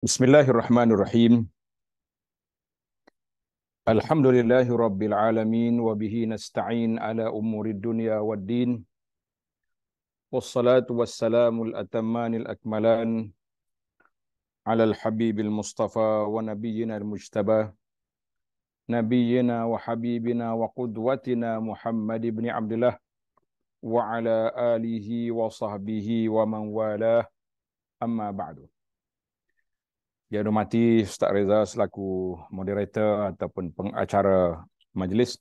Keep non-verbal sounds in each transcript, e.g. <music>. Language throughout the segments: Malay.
بسم الله الرحمن الرحيم الحمد لله رب العالمين وبه نستعين على أمور الدنيا والدين والصلاة والسلام الأتمان الأكملان على الحبيب المصطفى ونبينا المجتبى نبينا وحبيبنا وقدوتنا محمد بن عبد الله وعلى آله وصحبه ومن والاه أما بعد Yang dihormati, Ustaz Reza selaku moderator ataupun pengacara majlis.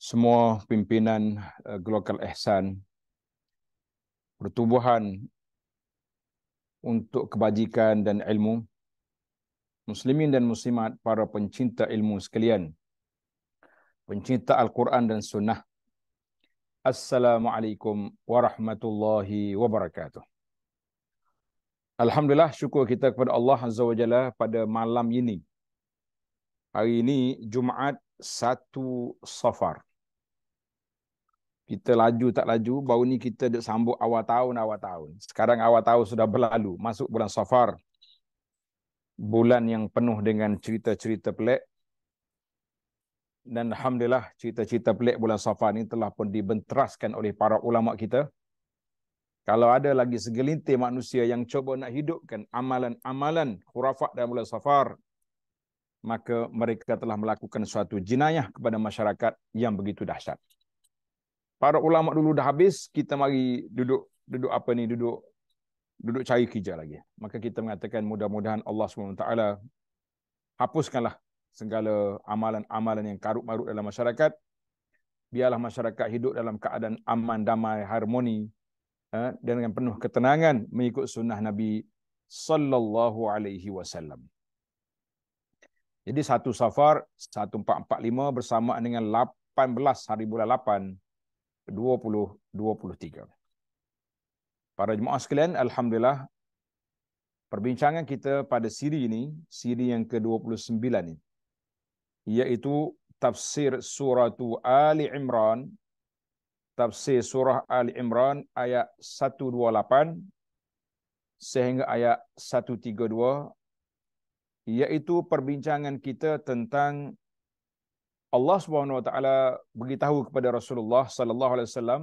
Semua pimpinan eh, Global Ehsan pertubuhan untuk kebajikan dan ilmu muslimin dan muslimat para pencinta ilmu sekalian pencinta Al-Quran dan Sunnah Assalamualaikum warahmatullahi wabarakatuh Alhamdulillah syukur kita kepada Allah Azza wa Jalla pada malam ini. Hari ini Jumaat 1 Safar. Kita laju tak laju, baru ni kita dah sambut awal tahun-awal tahun. Sekarang awal tahun sudah berlalu, masuk bulan Safar. Bulan yang penuh dengan cerita-cerita pelik. Dan Alhamdulillah cerita-cerita pelik bulan Safar ini telah pun dibenteraskan oleh para ulama kita. Kalau ada lagi segelintir manusia yang cuba nak hidupkan amalan-amalan khurafat dan mula safar, maka mereka telah melakukan suatu jinayah kepada masyarakat yang begitu dahsyat. Para ulama dulu dah habis, kita mari duduk duduk apa ni duduk duduk cari kerja lagi. Maka kita mengatakan mudah-mudahan Allah SWT hapuskanlah segala amalan-amalan yang karut-marut dalam masyarakat. Biarlah masyarakat hidup dalam keadaan aman, damai, harmoni, Ha? dan dengan penuh ketenangan mengikut sunnah Nabi sallallahu alaihi wasallam. Jadi satu safar 1445 bersamaan dengan 18 hari bulan 8 2023. Para jemaah sekalian, alhamdulillah perbincangan kita pada siri ini, siri yang ke-29 ini iaitu tafsir surah Ali Imran tafsir surah Ali Imran ayat 128 sehingga ayat 132 iaitu perbincangan kita tentang Allah Subhanahu Wa Taala beritahu kepada Rasulullah sallallahu alaihi wasallam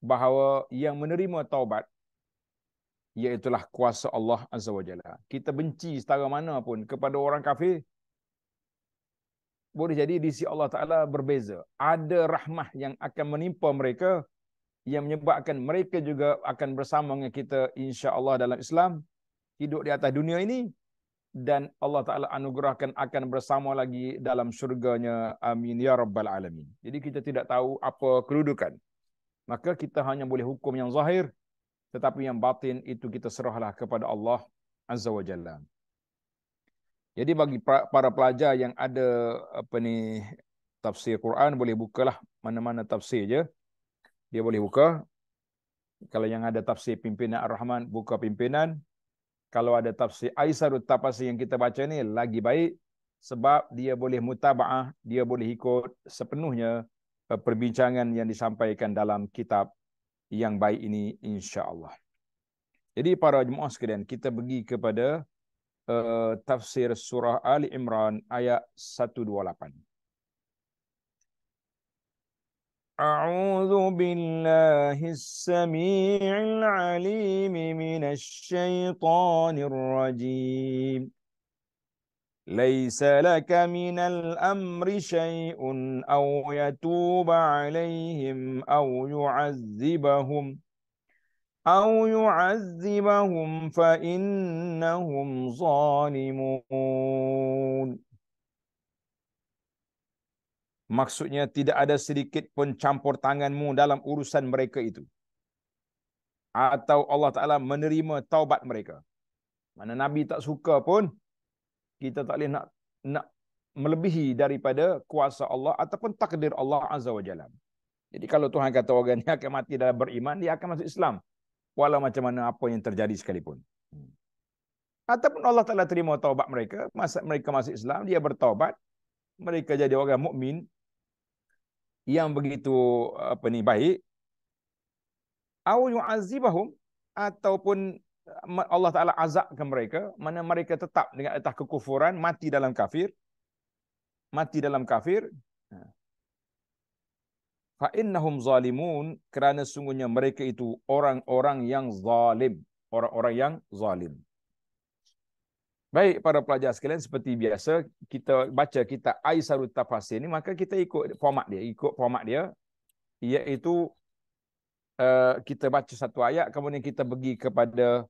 bahawa yang menerima taubat iaitulah kuasa Allah Azza Wajalla. Kita benci setara mana pun kepada orang kafir, boleh jadi di sisi Allah Taala berbeza. Ada rahmah yang akan menimpa mereka yang menyebabkan mereka juga akan bersama dengan kita insya-Allah dalam Islam hidup di atas dunia ini dan Allah Taala anugerahkan akan bersama lagi dalam syurganya. Amin ya rabbal alamin. Jadi kita tidak tahu apa kedudukan. Maka kita hanya boleh hukum yang zahir tetapi yang batin itu kita serahlah kepada Allah Azza wa Jalla. Jadi bagi para pelajar yang ada apa ni tafsir Quran boleh bukalah mana-mana tafsir je. Dia boleh buka. Kalau yang ada tafsir pimpinan Ar-Rahman buka pimpinan. Kalau ada tafsir Aisyarut Tafsir yang kita baca ni lagi baik sebab dia boleh mutabaah, dia boleh ikut sepenuhnya eh, perbincangan yang disampaikan dalam kitab yang baik ini insya-Allah. Jadi para jemaah sekalian, kita pergi kepada آه، تفسير tafsir surah Ali Imran ayat 128. أعوذ بالله السميع العليم من الشيطان الرجيم ليس لك من الأمر شيء أو يتوب عليهم أو يعذبهم أو يعذبهم فإنهم ظالمون Maksudnya tidak ada sedikit pun campur tanganmu dalam urusan mereka itu. Atau Allah Ta'ala menerima taubat mereka. Mana Nabi tak suka pun, kita tak boleh nak, nak melebihi daripada kuasa Allah ataupun takdir Allah Azza wa Jalla. Jadi kalau Tuhan kata orang ini akan mati dalam beriman, dia akan masuk Islam walau macam mana apa yang terjadi sekalipun. Hmm. Ataupun Allah Ta'ala terima taubat mereka, masa mereka masuk Islam, dia bertaubat, mereka jadi orang mukmin yang begitu apa ni baik. Au yu'azibahum ataupun Allah Ta'ala azabkan mereka, mana mereka tetap dengan atas kekufuran, mati dalam kafir, mati dalam kafir, fa innahum zalimun kerana sungguhnya mereka itu orang-orang yang zalim orang-orang yang zalim baik para pelajar sekalian seperti biasa kita baca kita aisaru tafasir ini maka kita ikut format dia ikut format dia iaitu eh, kita baca satu ayat kemudian kita pergi kepada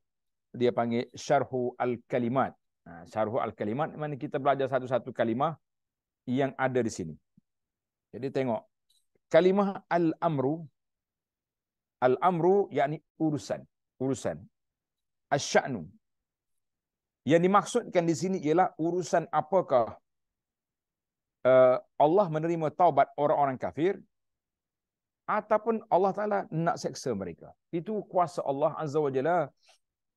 dia panggil syarhu al-kalimat ha, syarhu al-kalimat mana kita belajar satu-satu kalimah yang ada di sini jadi tengok kalimah al-amru al-amru yakni urusan urusan asy-sya'nu yang dimaksudkan di sini ialah urusan apakah eh, Allah menerima taubat orang-orang kafir ataupun Allah Taala nak seksa mereka itu kuasa Allah azza wajalla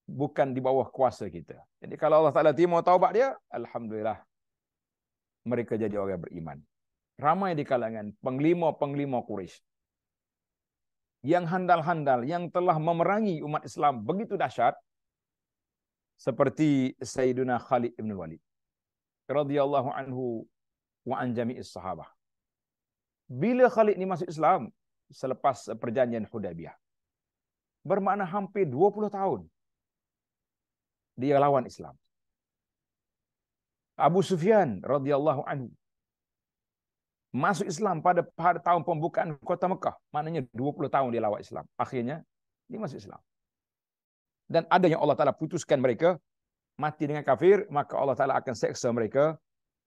bukan di bawah kuasa kita jadi kalau Allah Taala terima taubat dia alhamdulillah mereka jadi orang beriman ramai di kalangan penglima-penglima Quraisy yang handal-handal yang telah memerangi umat Islam begitu dahsyat seperti Sayyiduna Khalid bin Walid radhiyallahu anhu wa an jami'is sahabah. Bila Khalid ni masuk Islam selepas perjanjian Hudaybiyah. Bermakna hampir 20 tahun dia lawan Islam. Abu Sufyan radhiyallahu anhu masuk Islam pada, pada tahun pembukaan kota Mekah. Maknanya 20 tahun dia lawat Islam. Akhirnya dia masuk Islam. Dan ada yang Allah Ta'ala putuskan mereka mati dengan kafir, maka Allah Ta'ala akan seksa mereka.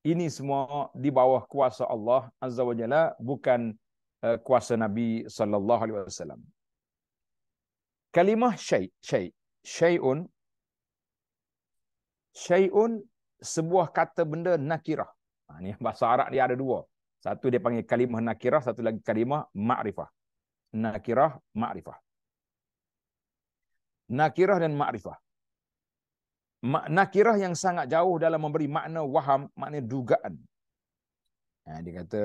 Ini semua di bawah kuasa Allah Azza wa Jalla, bukan eh, kuasa Nabi Sallallahu Alaihi Wasallam. Kalimah syai, syai, syai'un, syai'un sebuah kata benda nakirah. Ini ha, bahasa Arab dia ada dua. Satu dia panggil kalimah nakirah, satu lagi kalimah ma'rifah. Nakirah, ma'rifah. Nakirah dan ma'rifah. Nakirah yang sangat jauh dalam memberi makna waham, makna dugaan. Ha, dia kata,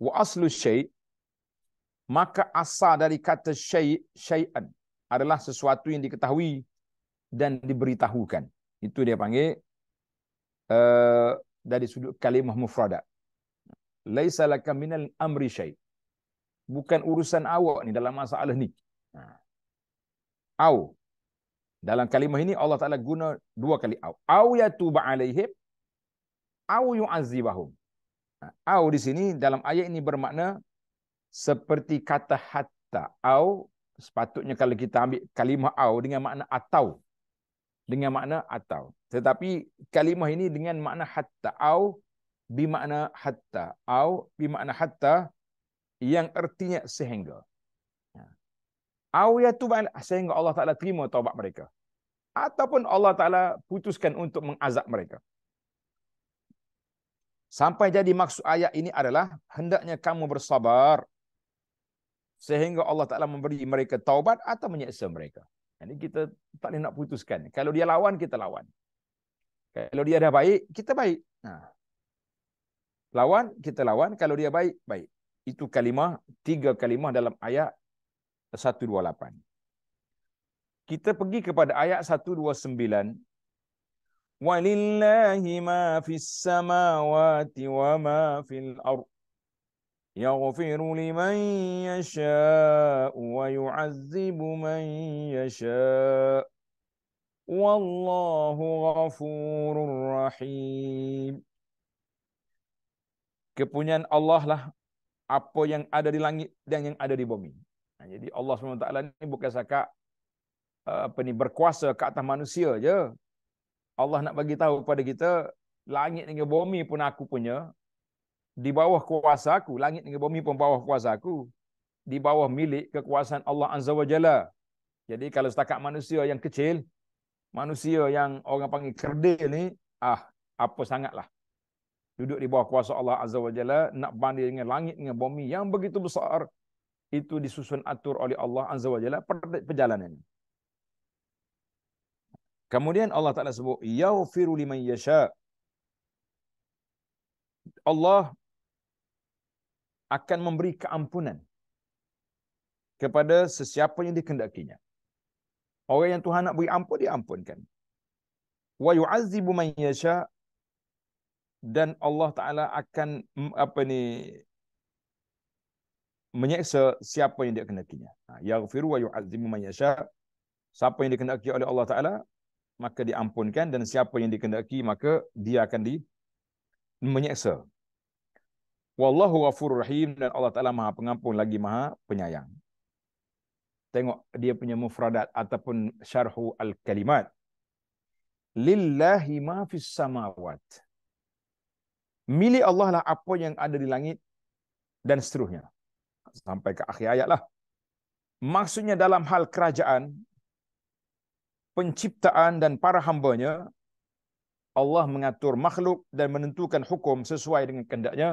wa aslu syai' maka asal dari kata syai' syai'an adalah sesuatu yang diketahui dan diberitahukan. Itu dia panggil uh, dari sudut kalimah mufradat laisa laka minal amri syai bukan urusan awak ni dalam masalah ni ha. au dalam kalimah ini Allah Taala guna dua kali au au ya tuba alaihim au yu'azibahum ha. au di sini dalam ayat ini bermakna seperti kata hatta au sepatutnya kalau kita ambil kalimah au dengan makna atau dengan makna atau tetapi kalimah ini dengan makna hatta au bimakna hatta au bimakna hatta yang artinya sehingga ya. au ya tuban sehingga Allah Taala terima taubat mereka ataupun Allah Taala putuskan untuk mengazab mereka sampai jadi maksud ayat ini adalah hendaknya kamu bersabar sehingga Allah Taala memberi mereka taubat atau menyiksa mereka ini kita tak boleh nak putuskan kalau dia lawan kita lawan kalau dia dah baik kita baik nah lawan kita lawan kalau dia baik baik itu kalimah tiga kalimah dalam ayat 128 kita pergi kepada ayat 129 walillahi ma fis samawati wa ma fil ardh يغفر لمن wa ويعذب من يشاء Wallahu غفور رحيم kepunyaan Allah lah apa yang ada di langit dan yang ada di bumi. Ha, jadi Allah SWT ini bukan sakak eh, apa ni berkuasa ke atas manusia je. Allah nak bagi tahu kepada kita langit dengan bumi pun aku punya. Di bawah kuasa aku, langit dengan bumi pun bawah kuasa aku. Di bawah milik kekuasaan Allah Azza wa Jalla. Jadi kalau setakat manusia yang kecil, manusia yang orang panggil kerdil ni, ah apa sangatlah duduk di bawah kuasa Allah Azza wa Jalla nak banding dengan langit dengan bumi yang begitu besar itu disusun atur oleh Allah Azza wa Jalla per perjalanan. Kemudian Allah Taala sebut yaghfiru liman yasha. Allah akan memberi keampunan kepada sesiapa yang dikehendakinya Orang yang Tuhan nak beri ampun diampunkan. Wa yu'azzibu man yasha' dan Allah Taala akan mm, apa ni menyeksa siapa yang dikehendakinya. Ha, yaghfiru wa yu'adzimu man yasha. Siapa yang dikehendaki oleh Allah Taala maka diampunkan dan siapa yang dikehendaki maka dia akan di menyeksa. Wallahu ghafurur rahim dan Allah Taala Maha Pengampun lagi Maha Penyayang. Tengok dia punya mufradat ataupun syarhu al-kalimat. Lillahi ma fis samawati milik Allah lah apa yang ada di langit dan seterusnya. Sampai ke akhir ayat lah. Maksudnya dalam hal kerajaan, penciptaan dan para hambanya, Allah mengatur makhluk dan menentukan hukum sesuai dengan kendaknya.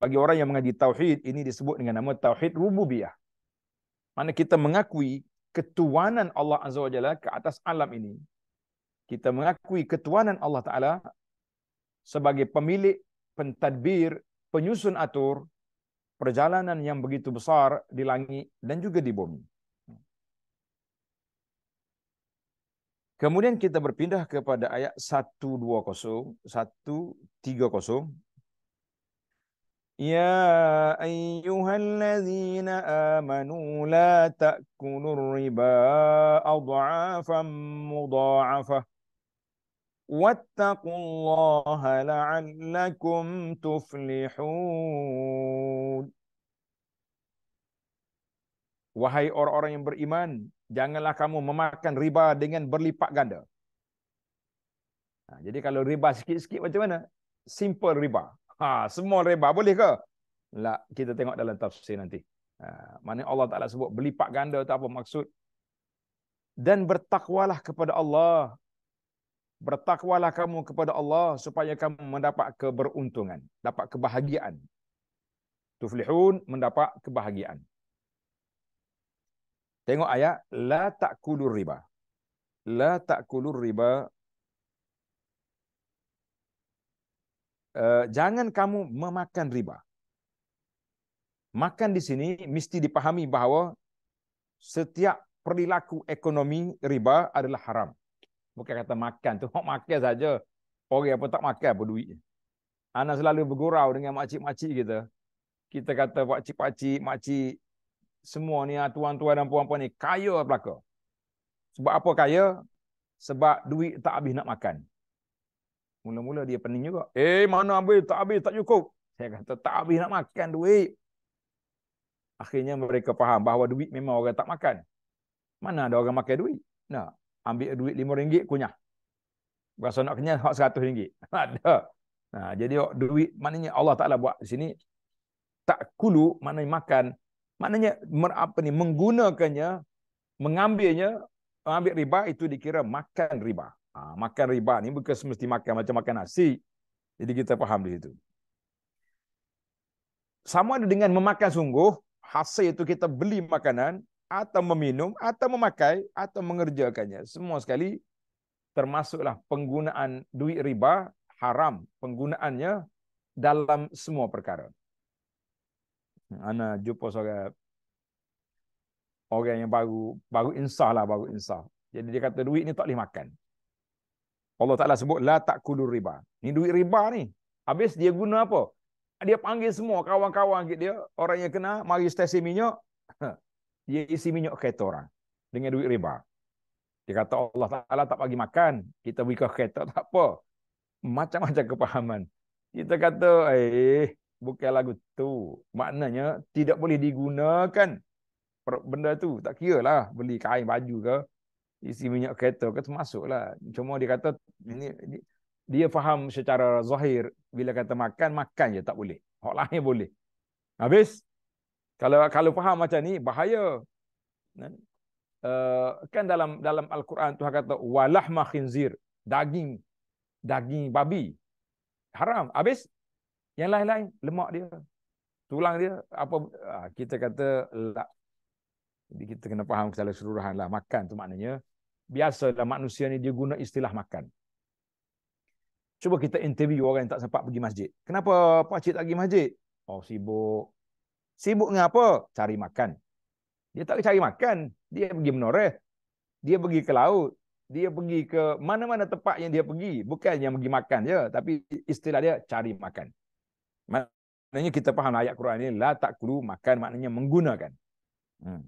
Bagi orang yang mengaji Tauhid, ini disebut dengan nama Tauhid Rububiyah. Mana kita mengakui ketuanan Allah Azza wa Jalla ke atas alam ini. Kita mengakui ketuanan Allah Ta'ala sebagai pemilik, pentadbir, penyusun atur perjalanan yang begitu besar di langit dan juga di bumi. Kemudian kita berpindah kepada ayat 120, 130. Ya ayyuhallazina amanu la ta'kulur riba adha'afan mudha'afah. واتقوا اللَّهَ لعلكم تُفْلِحُونَ Wahai orang-orang yang beriman, janganlah kamu memakan riba dengan berlipat ganda. Ha, jadi kalau riba sikit-sikit macam mana? Simple riba. Ha, semua riba boleh ke? La, kita tengok dalam tafsir nanti. Ha, mana Allah Ta'ala sebut berlipat ganda itu apa maksud? Dan bertakwalah kepada Allah bertakwalah kamu kepada Allah supaya kamu mendapat keberuntungan, dapat kebahagiaan. Tuflihun mendapat kebahagiaan. Tengok ayat la takulur riba. La takulur riba. Uh, jangan kamu memakan riba. Makan di sini mesti dipahami bahawa setiap perilaku ekonomi riba adalah haram bukan kata makan tu hok <laughs> makan saja orang apa tak makan apa duit Ana selalu bergurau dengan makcik-makcik kita. Kita kata pakcik-pakcik, makcik, semua ni ah, tuan-tuan dan puan-puan ni kaya belaka. Sebab apa kaya? Sebab duit tak habis nak makan. Mula-mula dia pening juga. Eh, mana habis? Tak habis, tak cukup. Saya kata, tak habis nak makan duit. Akhirnya mereka faham bahawa duit memang orang tak makan. Mana ada orang makan duit? Nah ambil duit RM5 kunyah. Rasa nak kenyang hak RM100. <laughs> Ada. Nah, jadi duit maknanya Allah Taala buat di sini tak kulu maknanya makan maknanya mer, apa ni menggunakannya mengambilnya mengambil riba itu dikira makan riba. Ha, makan riba ni bukan mesti makan macam makan nasi. Jadi kita faham di situ. Sama ada dengan memakan sungguh, hasil itu kita beli makanan, atau meminum atau memakai atau mengerjakannya semua sekali termasuklah penggunaan duit riba haram penggunaannya dalam semua perkara. Ana jumpa seorang orang yang baru baru insah lah baru insah. Jadi dia kata duit ni tak boleh makan. Allah Taala sebut la takulu riba. Ni duit riba ni. Habis dia guna apa? Dia panggil semua kawan-kawan dia, orang yang kena mari stesen minyak. <laughs> dia isi minyak kereta orang dengan duit riba. Dia kata Allah Ta'ala tak bagi makan, kita buka kereta <laughs> tak apa. Macam-macam kepahaman. Kita kata, eh, bukan lagu tu. Maknanya, tidak boleh digunakan benda tu. Tak kira lah, beli kain baju ke, isi minyak kereta ke, termasuk lah. Cuma dia kata, ini, dia faham secara zahir, bila kata makan, makan je tak boleh. Hak lain boleh. Habis, kalau kalau faham macam ni bahaya. Kan? Eh, kan dalam dalam al-Quran Tuhan kata walahma khinzir, daging daging babi. Haram. Habis yang lain-lain lemak dia, tulang dia apa ah, kita kata lak. Jadi kita kena faham secara keseluruhan lah. Makan tu maknanya. Biasalah manusia ni dia guna istilah makan. Cuba kita interview orang yang tak sempat pergi masjid. Kenapa pakcik tak pergi masjid? Oh sibuk. Sibuk dengan apa? Cari makan. Dia tak cari makan. Dia pergi menoreh. Dia pergi ke laut. Dia pergi ke mana-mana tempat yang dia pergi. Bukan yang pergi makan je. Tapi istilah dia cari makan. Maknanya kita faham lah ayat Quran ini. La tak kuru makan maknanya menggunakan. Hmm.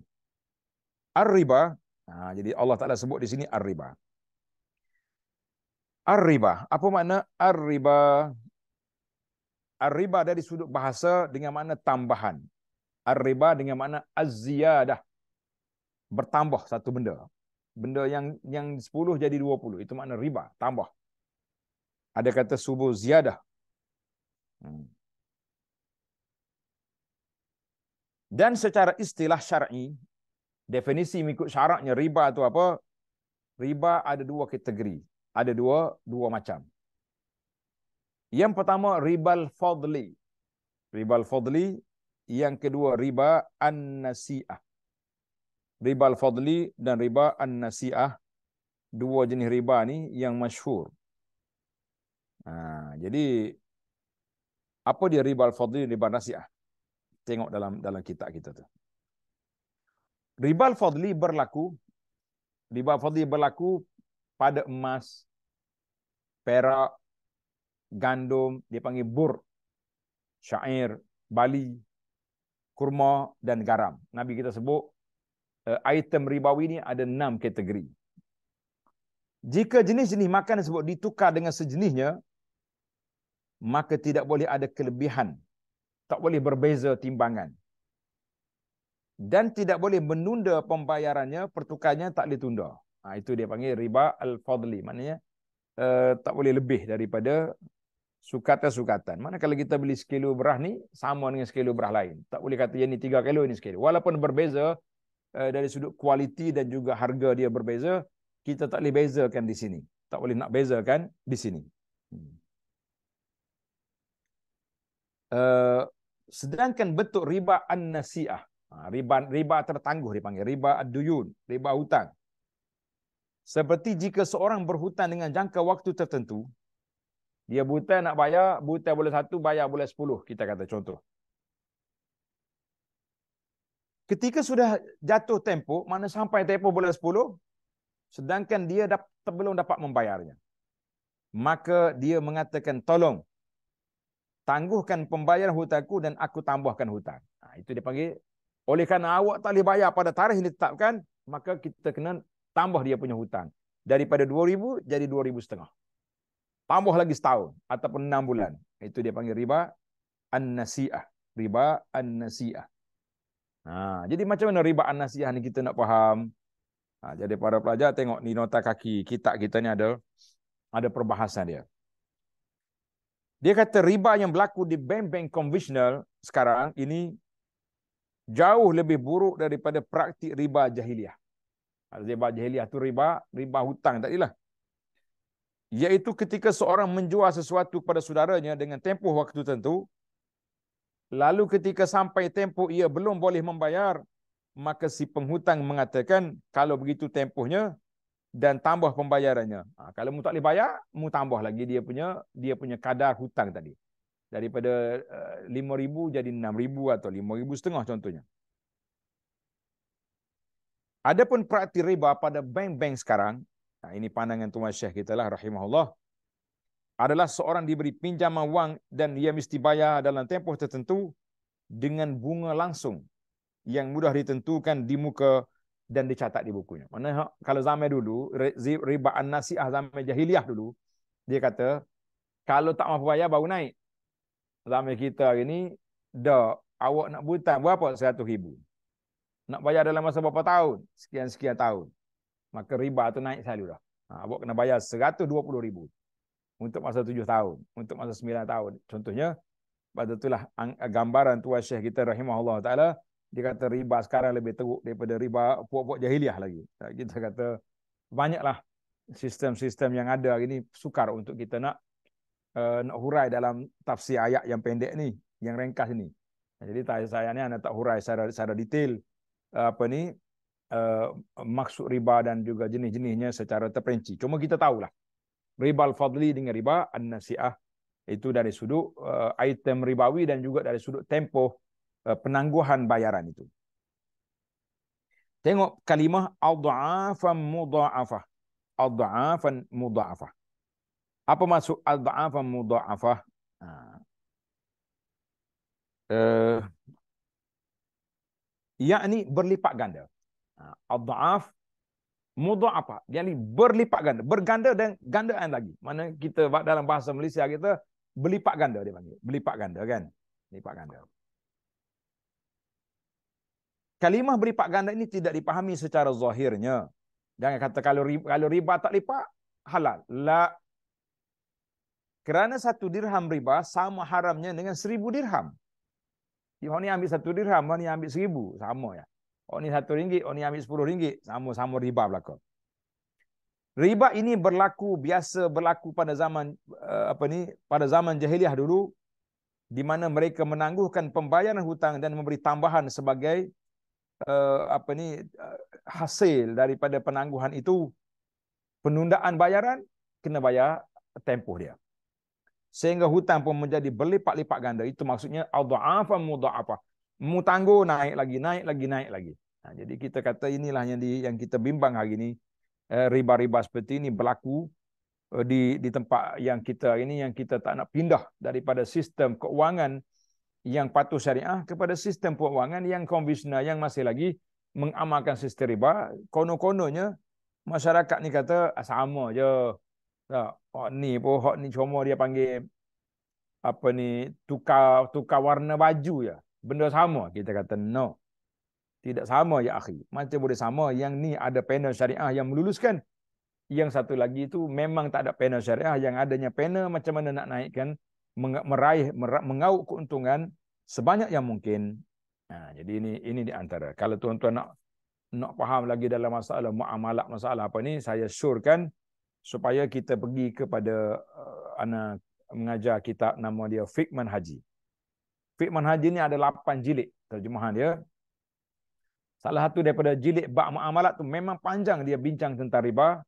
Ar-riba. Ha, jadi Allah Ta'ala sebut di sini ar-riba. Ar-riba. Apa makna ar-riba? Ar-riba dari sudut bahasa dengan makna tambahan. Ar-riba dengan makna az-ziyadah. Bertambah satu benda. Benda yang yang 10 jadi 20. Itu makna riba. Tambah. Ada kata subuh ziyadah. Hmm. Dan secara istilah syar'i, definisi mengikut syaraknya riba itu apa? Riba ada dua kategori. Ada dua dua macam. Yang pertama, ribal fadli. Ribal fadli yang kedua riba an-nasi'ah. Riba al-fadli dan riba an-nasi'ah. Dua jenis riba ni yang masyhur. Ha, jadi apa dia riba al-fadli riba nasi'ah? Tengok dalam dalam kitab kita tu. Riba al-fadli berlaku riba al-fadli berlaku pada emas, perak, gandum, dia panggil bur, syair, bali, kurma dan garam. Nabi kita sebut eh, item ribawi ini ada enam kategori. Jika jenis-jenis makan tersebut ditukar dengan sejenisnya, maka tidak boleh ada kelebihan. Tak boleh berbeza timbangan. Dan tidak boleh menunda pembayarannya, pertukarannya tak boleh tunda. Ha, itu dia panggil riba al-fadli. Maknanya uh, tak boleh lebih daripada sukatan-sukatan. Mana kalau kita beli sekilo berah ni sama dengan sekilo berah lain. Tak boleh kata yang ni 3 kilo ini sekilo. Walaupun berbeza eh, dari sudut kualiti dan juga harga dia berbeza, kita tak boleh bezakan di sini. Tak boleh nak bezakan di sini. Hmm. Eh, sedangkan bentuk riba an-nasiah, ha, riba riba tertangguh dipanggil riba ad-duyun, riba hutang. Seperti jika seorang berhutang dengan jangka waktu tertentu, dia buta nak bayar, buta boleh satu, bayar boleh sepuluh. Kita kata contoh. Ketika sudah jatuh tempo, mana sampai tempo boleh sepuluh, sedangkan dia dah, belum dapat membayarnya. Maka dia mengatakan, tolong, tangguhkan pembayar hutaku dan aku tambahkan hutang. Nah, ha, itu dia panggil, oleh kerana awak tak boleh bayar pada tarikh yang ditetapkan, maka kita kena tambah dia punya hutang. Daripada 2000 jadi 2000 setengah tambah lagi setahun ataupun enam bulan. Itu dia panggil riba an-nasi'ah. Riba an-nasi'ah. Ha, jadi macam mana riba an-nasi'ah ni kita nak faham? Ha, jadi para pelajar tengok ni nota kaki kitab kita ni ada ada perbahasan dia. Dia kata riba yang berlaku di bank-bank konvensional sekarang ini jauh lebih buruk daripada praktik riba jahiliah. Ha, riba jahiliah tu riba riba hutang tak tadilah iaitu ketika seorang menjual sesuatu kepada saudaranya dengan tempoh waktu tertentu lalu ketika sampai tempoh ia belum boleh membayar maka si penghutang mengatakan kalau begitu tempohnya dan tambah pembayarannya ha, kalau mu tak boleh bayar mu tambah lagi dia punya dia punya kadar hutang tadi daripada uh, eh, 5000 jadi 6000 atau 5000 setengah contohnya Adapun praktik riba pada bank-bank sekarang Nah, ini pandangan Tuan Syekh kita lah, rahimahullah. Adalah seorang diberi pinjaman wang dan ia mesti bayar dalam tempoh tertentu dengan bunga langsung yang mudah ditentukan di muka dan dicatat di bukunya. Mana kalau zaman dulu, ribaan nasiah zaman jahiliah dulu, dia kata, kalau tak mampu bayar, baru naik. Zaman kita hari ini, dah, awak nak butang berapa? 100 ribu. Nak bayar dalam masa berapa tahun? Sekian-sekian tahun maka riba tu naik selalu dah. Ha, awak kena bayar 120 ribu untuk masa tujuh tahun, untuk masa sembilan tahun. Contohnya, pada itulah gambaran tua syekh kita rahimahullah ta'ala, dia kata riba sekarang lebih teruk daripada riba puak-puak jahiliah lagi. Kita kata banyaklah sistem-sistem yang ada hari ini sukar untuk kita nak uh, nak hurai dalam tafsir ayat yang pendek ni, yang ringkas ni. Jadi tak sayangnya anda tak hurai secara, secara detail uh, apa ni Eh, maksud riba dan juga jenis-jenisnya secara terperinci. Cuma kita tahulah. Riba al-fadli dengan riba an-nasi'ah itu dari sudut uh, item ribawi dan juga dari sudut tempoh uh, penangguhan bayaran itu. Tengok kalimah al daafan mudha'afah. al daafan mudha'afah. Apa maksud al daafan mudha'afah? Ha. Uh, yakni berlipat ganda. Ah, adhaaf mudhaafah yakni berlipat ganda berganda dan gandaan lagi mana kita dalam bahasa Malaysia kita berlipat ganda dia panggil berlipat ganda kan berlipat ganda kalimah berlipat ganda ini tidak dipahami secara zahirnya jangan kata kalau riba, kalau riba tak lipat halal la kerana satu dirham riba sama haramnya dengan seribu dirham. Ibu ni ambil satu dirham, ibu ni ambil seribu. Sama ya. Orang oh, ni satu ringgit, orang oh, ni ambil sepuluh ringgit. Sama-sama riba berlaku. Riba ini berlaku, biasa berlaku pada zaman eh, apa ni, pada zaman jahiliah dulu. Di mana mereka menangguhkan pembayaran hutang dan memberi tambahan sebagai eh, apa ni eh, hasil daripada penangguhan itu. Penundaan bayaran, kena bayar tempoh dia. Sehingga hutang pun menjadi berlipat-lipat ganda. Itu maksudnya, apa? apa? Mutanggu naik lagi, naik lagi, naik lagi. Ha, jadi kita kata inilah yang di, yang kita bimbang hari ini eh, riba-riba eh, seperti ini berlaku eh, di di tempat yang kita ini yang kita tak nak pindah daripada sistem keuangan yang patuh syariah kepada sistem keuangan yang konvensional yang masih lagi mengamalkan sistem riba kono-kononya masyarakat ni kata ah, sama je tak ha, oh, ni pun hok ni cuma dia panggil apa ni tukar tukar warna baju ya benda sama kita kata no tidak sama ya akhi. Macam boleh sama yang ni ada panel syariah yang meluluskan. Yang satu lagi itu memang tak ada panel syariah yang adanya panel macam mana nak naikkan meraih mengauk keuntungan sebanyak yang mungkin. Nah, ha, jadi ini ini di antara. Kalau tuan-tuan nak nak faham lagi dalam masalah muamalah, masalah apa ni saya syorkan supaya kita pergi kepada uh, eh, anak mengajar kitab nama dia Fikman Haji. Fikman Haji ni ada 8 jilid terjemahan dia. Salah satu daripada jilid bab muamalat tu memang panjang dia bincang tentang riba.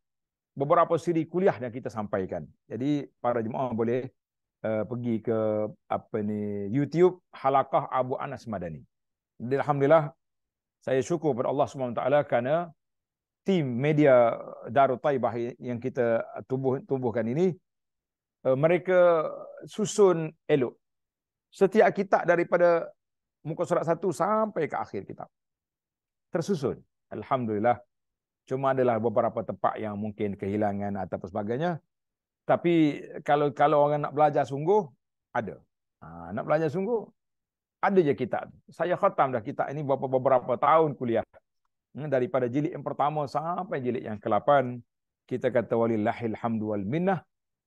Beberapa siri kuliah yang kita sampaikan. Jadi para jemaah boleh uh, pergi ke apa ni YouTube Halakah Abu Anas Madani. Alhamdulillah saya syukur kepada Allah SWT kerana tim media eh, Darut Taibah yang kita tubuh, tubuhkan ini uh, mereka susun elok. Setiap kitab daripada muka surat satu sampai ke akhir kitab tersusun. Alhamdulillah. Cuma adalah beberapa tempat yang mungkin kehilangan atau sebagainya. Tapi kalau kalau orang nak belajar sungguh, ada. Ha, nak belajar sungguh, ada je kita. Saya khatam dah kita ini beberapa, beberapa tahun kuliah. Hmm, daripada jilid yang pertama sampai jilid yang ke-8. Kita kata walillahil hamdu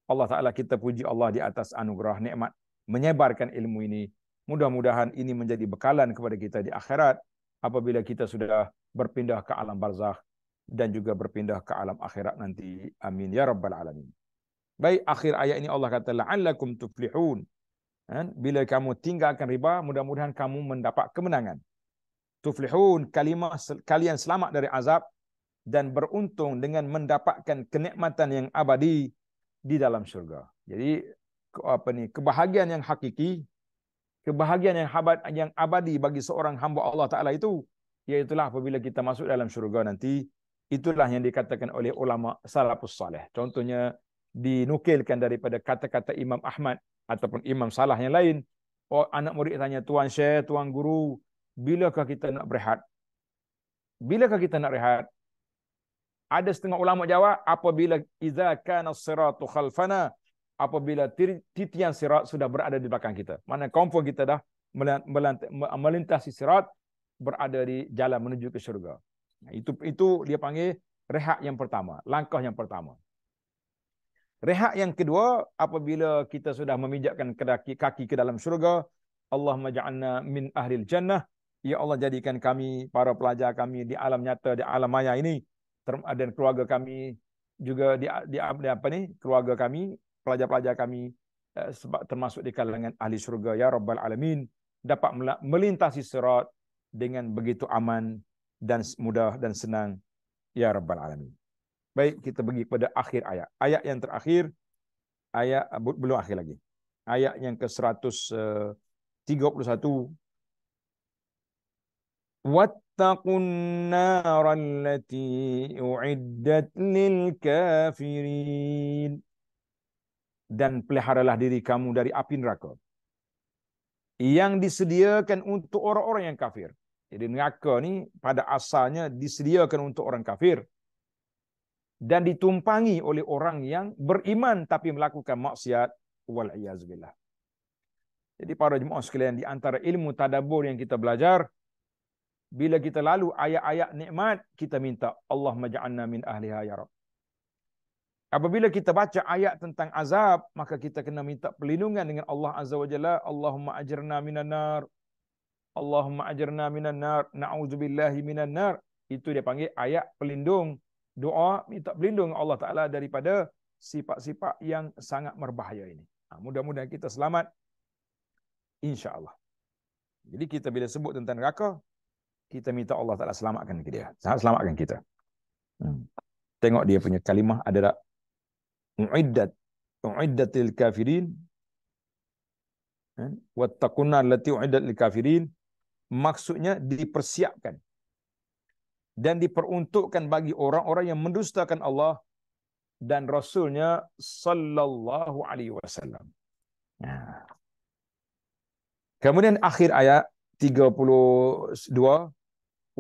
Allah Ta'ala kita puji Allah di atas anugerah nikmat. Menyebarkan ilmu ini. Mudah-mudahan ini menjadi bekalan kepada kita di akhirat apabila kita sudah berpindah ke alam barzakh dan juga berpindah ke alam akhirat nanti. Amin ya rabbal alamin. Baik, akhir ayat ini Allah kata la'allakum tuflihun. Eh, bila kamu tinggalkan riba, mudah-mudahan kamu mendapat kemenangan. Tuflihun, kalimah kalian selamat dari azab dan beruntung dengan mendapatkan kenikmatan yang abadi di dalam syurga. Jadi apa ni kebahagiaan yang hakiki kebahagiaan yang abad yang abadi bagi seorang hamba Allah Taala itu iaitulah apabila kita masuk dalam syurga nanti itulah yang dikatakan oleh ulama salafus saleh contohnya dinukilkan daripada kata-kata Imam Ahmad ataupun Imam Salah yang lain oh, anak murid tanya tuan syekh tuan guru bilakah kita nak berehat bilakah kita nak rehat ada setengah ulama jawab apabila idza kana siratu khalfana apabila titian sirat sudah berada di belakang kita. Mana confirm kita dah melintasi sirat berada di jalan menuju ke syurga. Itu itu dia panggil rehat yang pertama, langkah yang pertama. Rehat yang kedua apabila kita sudah memijakkan kaki, kaki ke dalam syurga, Allah majanna min ahlil jannah. Ya Allah jadikan kami para pelajar kami di alam nyata di alam maya ini dan keluarga kami juga di, di, di apa ni keluarga kami pelajar-pelajar kami eh, sebab termasuk di kalangan ahli syurga ya rabbal alamin dapat melintasi sirat dengan begitu aman dan mudah dan senang ya rabbal alamin. Baik kita pergi kepada akhir ayat. Ayat yang terakhir ayat eh, belum akhir lagi. Ayat yang ke-131 eh, Wattaqun nar allati uiddat lil kafirin dan peliharalah diri kamu dari api neraka yang disediakan untuk orang-orang yang kafir. Jadi neraka ni pada asalnya disediakan untuk orang kafir dan ditumpangi oleh orang yang beriman tapi melakukan maksiat wal iazbillah. Jadi para jemaah sekalian di antara ilmu tadabbur yang kita belajar bila kita lalu ayat-ayat nikmat kita minta Allah majanna min ahliha ya rab. Apabila kita baca ayat tentang azab, maka kita kena minta perlindungan dengan Allah Azza wa Jalla. Allahumma ajirna minan nar. Allahumma ajirna minan nar. Na'udzubillahi minan nar. Itu dia panggil ayat pelindung. Doa minta pelindung Allah Ta'ala daripada sifat-sifat yang sangat berbahaya ini. Ha, mudah-mudahan kita selamat. InsyaAllah. Jadi kita bila sebut tentang raka, kita minta Allah Ta'ala selamatkan dia. Selamatkan kita. Hmm. Tengok dia punya kalimah ada tak uiddat uiddat lil kafirin wa taqunna lati uiddat lil kafirin maksudnya dipersiapkan dan diperuntukkan bagi orang-orang yang mendustakan Allah dan rasulnya sallallahu alaihi wasallam. Ha. Kemudian akhir ayat 32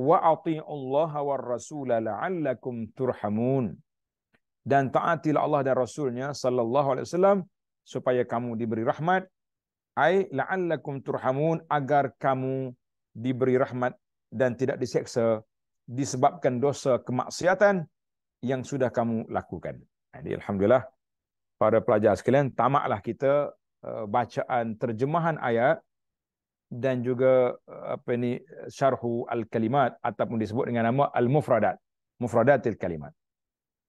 wa Allah war rasul la'allakum turhamun dan taatilah Allah dan Rasulnya sallallahu alaihi wasallam supaya kamu diberi rahmat ai la'allakum turhamun agar kamu diberi rahmat dan tidak diseksa disebabkan dosa kemaksiatan yang sudah kamu lakukan. Jadi alhamdulillah para pelajar sekalian tamaklah kita eh, bacaan terjemahan ayat dan juga eh, apa ni syarhu al-kalimat ataupun disebut dengan nama al-mufradat mufradatil kalimat.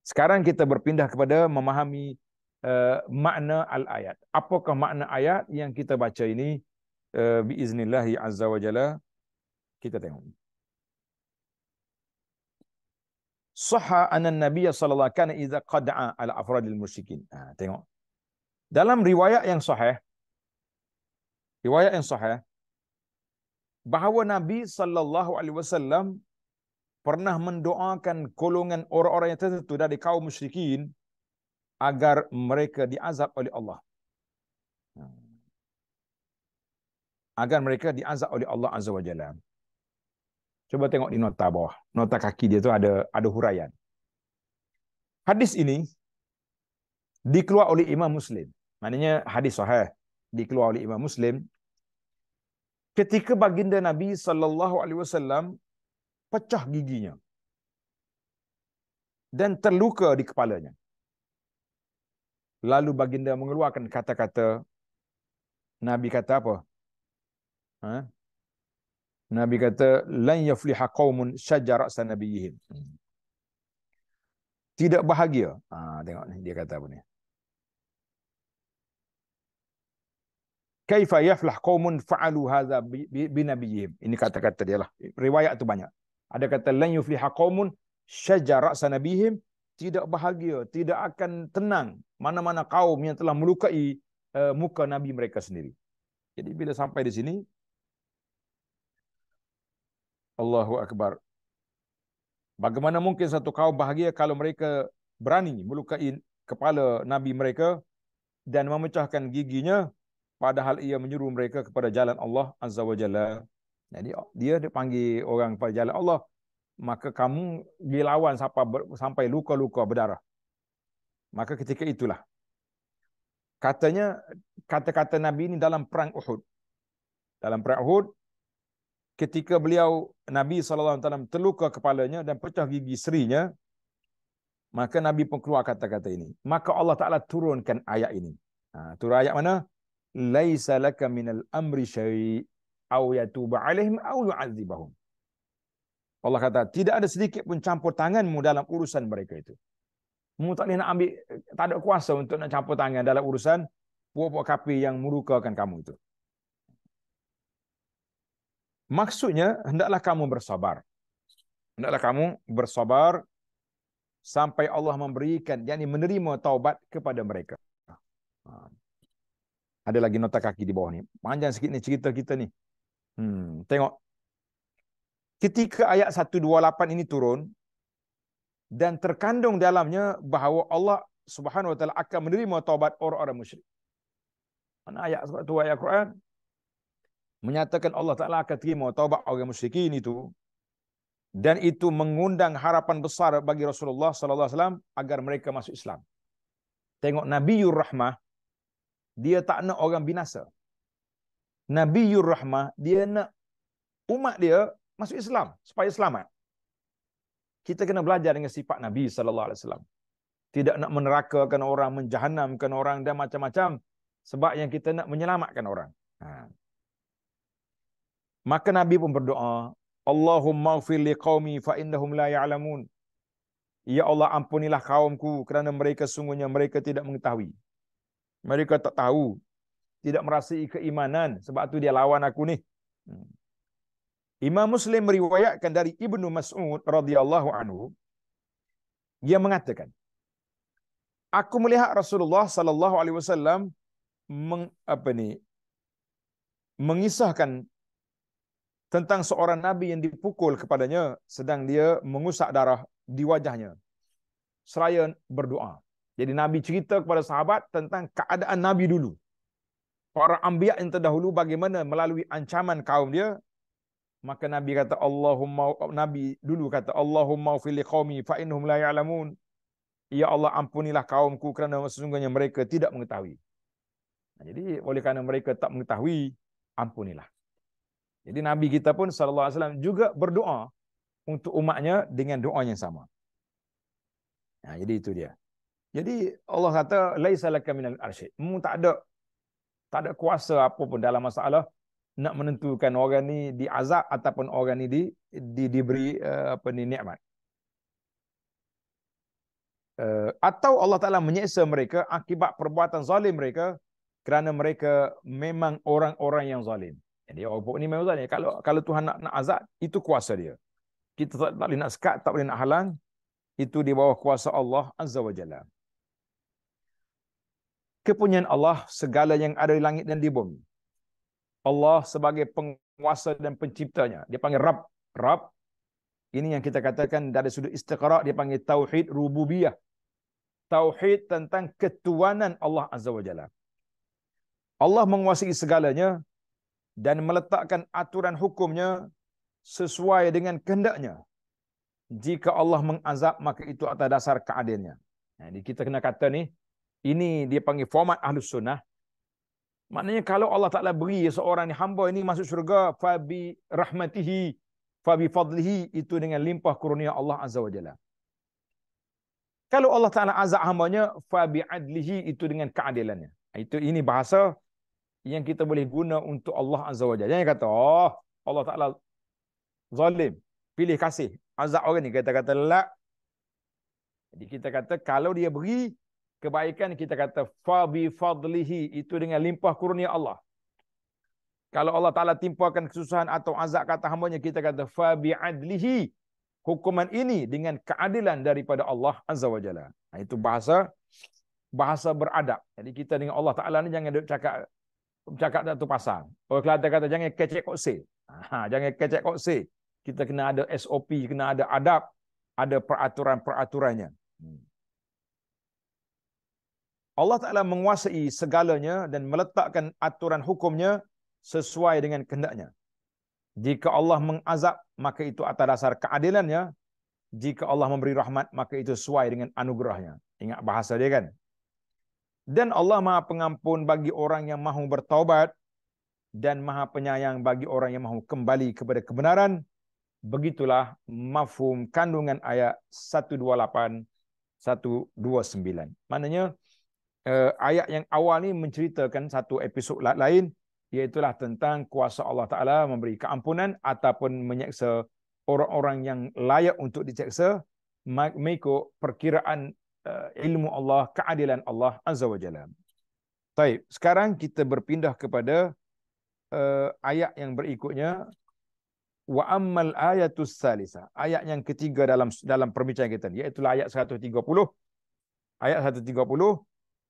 Sekarang kita berpindah kepada memahami uh, makna al-ayat. Apakah makna ayat yang kita baca ini? Uh, Biiznillahi azza wa jalla. Kita tengok. Sahha anna Nabi sallallahu alaihi wasallam idza qad'a ala afradil musyrikin. Ha, tengok. Dalam riwayat yang sahih riwayat yang sahih bahawa Nabi sallallahu alaihi wasallam pernah mendoakan golongan orang-orang yang tertentu dari kaum musyrikin agar mereka diazab oleh Allah. Ha. Agar mereka diazab oleh Allah Azza wa Jalla. Cuba tengok di nota bawah. Nota kaki dia tu ada ada huraian. Hadis ini dikeluarkan oleh Imam Muslim. Maknanya hadis sahih dikeluarkan oleh Imam Muslim ketika baginda Nabi sallallahu alaihi wasallam pecah giginya dan terluka di kepalanya. Lalu baginda mengeluarkan kata-kata Nabi kata apa? Ha? Nabi kata lan yafliha qaumun syajara sanabiyihim. Tidak bahagia. Ha, tengok ni dia kata apa ni. Kaifa yaflah qaumun fa'alu hadha bi, Ini kata-kata dia lah. Riwayat tu banyak. Ada kata lan yufliha qaumun syajara sanabihim tidak bahagia, tidak akan tenang mana-mana kaum yang telah melukai uh, muka nabi mereka sendiri. Jadi bila sampai di sini Allahu akbar. Bagaimana mungkin satu kaum bahagia kalau mereka berani melukai kepala nabi mereka dan memecahkan giginya padahal ia menyuruh mereka kepada jalan Allah Azza wa Jalla. Jadi dia dia panggil orang pada jalan Allah. Maka kamu dilawan sampai sampai luka-luka berdarah. Maka ketika itulah katanya kata-kata Nabi ini dalam perang Uhud. Dalam perang Uhud ketika beliau Nabi sallallahu alaihi wasallam terluka kepalanya dan pecah gigi serinya maka Nabi pun keluar kata-kata ini. Maka Allah Taala turunkan ayat ini. Ha, turun ayat mana? Laisa laka minal amri syai' au yatubu alaihim au yu'adzibahum. Allah kata, tidak ada sedikit pun campur tanganmu dalam urusan mereka itu. Mu tak boleh nak ambil, tak ada kuasa untuk nak campur tangan dalam urusan buah puak kapi yang merukakan kamu itu. Maksudnya, hendaklah kamu bersabar. Hendaklah kamu bersabar sampai Allah memberikan, yakni menerima taubat kepada mereka. Ha. Ada lagi nota kaki di bawah ni. Panjang sikit ni cerita kita ni. Hmm, tengok. Ketika ayat 128 ini turun dan terkandung dalamnya bahawa Allah Subhanahu wa taala akan menerima taubat orang-orang musyrik. Mana ayat sebab tu ayat Quran menyatakan Allah Taala akan terima taubat orang musyrik ini tu, dan itu mengundang harapan besar bagi Rasulullah sallallahu alaihi wasallam agar mereka masuk Islam. Tengok Nabiur Rahmah dia tak nak orang binasa. Nabi Yurrahmah, dia nak umat dia masuk Islam supaya selamat. Kita kena belajar dengan sifat Nabi sallallahu alaihi wasallam. Tidak nak menerakakan orang, menjahanamkan orang dan macam-macam sebab yang kita nak menyelamatkan orang. Ha. Maka Nabi pun berdoa, Allahumma ghafir liqaumi fa innahum la ya'lamun. Ya Allah ampunilah kaumku kerana mereka sungguhnya mereka tidak mengetahui. Mereka tak tahu tidak merasai keimanan sebab tu dia lawan aku ni hmm. Imam Muslim meriwayatkan dari Ibnu Mas'ud radhiyallahu anhu dia mengatakan Aku melihat Rasulullah sallallahu alaihi wasallam meng apa ni mengisahkan tentang seorang nabi yang dipukul kepadanya sedang dia mengusap darah di wajahnya seraya berdoa. Jadi nabi cerita kepada sahabat tentang keadaan nabi dulu para ambiak yang terdahulu bagaimana melalui ancaman kaum dia maka nabi kata Allahumma nabi dulu kata Allahumma fili qaumi fa innahum la ya'lamun ya Allah ampunilah kaumku kerana sesungguhnya mereka tidak mengetahui jadi oleh kerana mereka tak mengetahui ampunilah jadi nabi kita pun sallallahu alaihi wasallam juga berdoa untuk umatnya dengan doa yang sama nah, jadi itu dia jadi Allah kata laisa lakam al arsy mu tak ada tak ada kuasa apa pun dalam masalah nak menentukan orang ni diazab ataupun orang ni di, di diberi uh, apa ni nikmat. Uh, atau Allah Taala menyiksa mereka akibat perbuatan zalim mereka kerana mereka memang orang-orang yang zalim. Jadi orang ini memang zalim. Kalau kalau Tuhan nak nak azab itu kuasa dia. Kita tak, tak boleh nak sekat, tak boleh nak halang. Itu di bawah kuasa Allah Azza wa Jalla kepunyaan Allah segala yang ada di langit dan di bumi. Allah sebagai penguasa dan penciptanya. Dia panggil Rab. Rab. Ini yang kita katakan dari sudut istiqara. Dia panggil Tauhid Rububiyah. Tauhid tentang ketuanan Allah Azza wa Jalla. Allah menguasai segalanya dan meletakkan aturan hukumnya sesuai dengan kehendaknya. Jika Allah mengazab, maka itu atas dasar keadilnya. Jadi kita kena kata ni, ini dia panggil format ahlus sunnah. Maknanya kalau Allah Taala beri seorang ni hamba ini masuk syurga Fabi rahmatihi Fabi fadlihi itu dengan limpah kurnia Allah Azza wa Jalla. Kalau Allah Taala azab hambanya fa bi adlihi itu dengan keadilannya. Itu ini bahasa yang kita boleh guna untuk Allah Azza wa Jalla. Jangan kata oh Allah Taala zalim, pilih kasih azab orang ni kata-kata lelak. Jadi kita kata kalau dia beri kebaikan kita kata fa bi fadlihi itu dengan limpah kurnia Allah. Kalau Allah Taala timpakan kesusahan atau azab kata hamba-Nya kita kata fa bi adlihi hukuman ini dengan keadilan daripada Allah Azza wa Jalla. Nah, itu bahasa bahasa beradab. Jadi kita dengan Allah Taala ni jangan cakap cakap satu pasal. Orang kata kata jangan kecek kok se. Ha, jangan kecek kok se. Kita kena ada SOP, kena ada adab, ada peraturan-peraturannya. Hmm. Allah Ta'ala menguasai segalanya dan meletakkan aturan hukumnya sesuai dengan kehendaknya. Jika Allah mengazab, maka itu atas dasar keadilannya. Jika Allah memberi rahmat, maka itu sesuai dengan anugerahnya. Ingat bahasa dia kan? Dan Allah maha pengampun bagi orang yang mahu bertaubat dan maha penyayang bagi orang yang mahu kembali kepada kebenaran. Begitulah mafum kandungan ayat 128-129. Maknanya, uh, ayat yang awal ni menceritakan satu episod lain iaitu tentang kuasa Allah Taala memberi keampunan ataupun menyeksa orang-orang yang layak untuk diseksa mengikut perkiraan uh, ilmu Allah, keadilan Allah Azza wa Jalla. Baik, sekarang kita berpindah kepada uh, ayat yang berikutnya wa ammal ayatu salisa ayat yang ketiga dalam dalam perbincangan kita iaitu ayat 130 ayat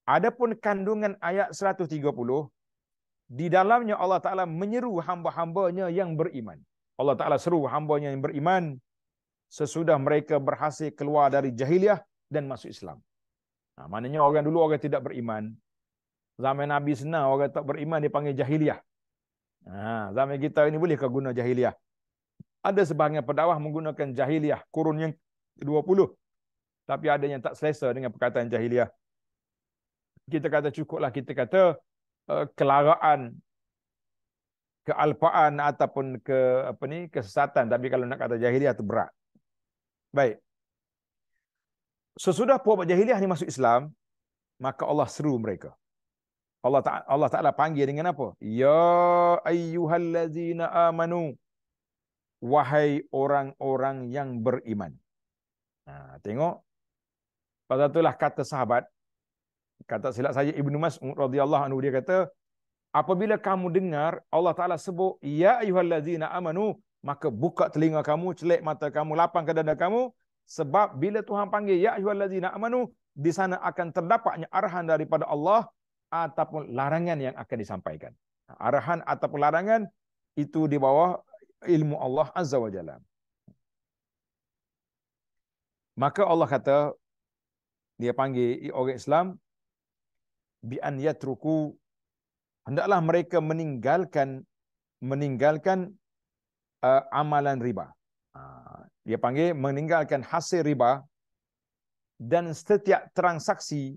Adapun kandungan ayat 130 di dalamnya Allah Taala menyeru hamba-hambanya yang beriman. Allah Taala seru hamba hambanya yang beriman sesudah mereka berhasil keluar dari jahiliah dan masuk Islam. Nah, maknanya orang dulu orang tidak beriman. Zaman Nabi senang orang tak beriman dipanggil jahiliah. Nah, ha, zaman kita ini boleh ke guna jahiliah? Ada sebahagian pendakwah menggunakan jahiliah kurun yang 20 Tapi ada yang tak selesa dengan perkataan jahiliah kita kata cukuplah kita kata uh, kelaraan kealpaan ataupun ke apa ni kesesatan tapi kalau nak kata jahiliah tu berat. Baik. Sesudah puak jahiliah ni masuk Islam, maka Allah seru mereka. Allah ta Allah Taala panggil dengan apa? Ya ayyuhallazina amanu. Wahai orang-orang yang beriman. Nah, tengok. Pada itulah kata sahabat, kata silap saya Ibnu Mas'ud radhiyallahu anhu dia kata apabila kamu dengar Allah Taala sebut ya ayyuhallazina amanu maka buka telinga kamu celik mata kamu lapangkan dada kamu sebab bila Tuhan panggil ya ayyuhallazina amanu di sana akan terdapatnya arahan daripada Allah ataupun larangan yang akan disampaikan arahan ataupun larangan itu di bawah ilmu Allah azza wajalla maka Allah kata dia panggil orang Islam bi an yatruku hendaklah mereka meninggalkan meninggalkan uh, amalan riba. Ha, dia panggil meninggalkan hasil riba dan setiap transaksi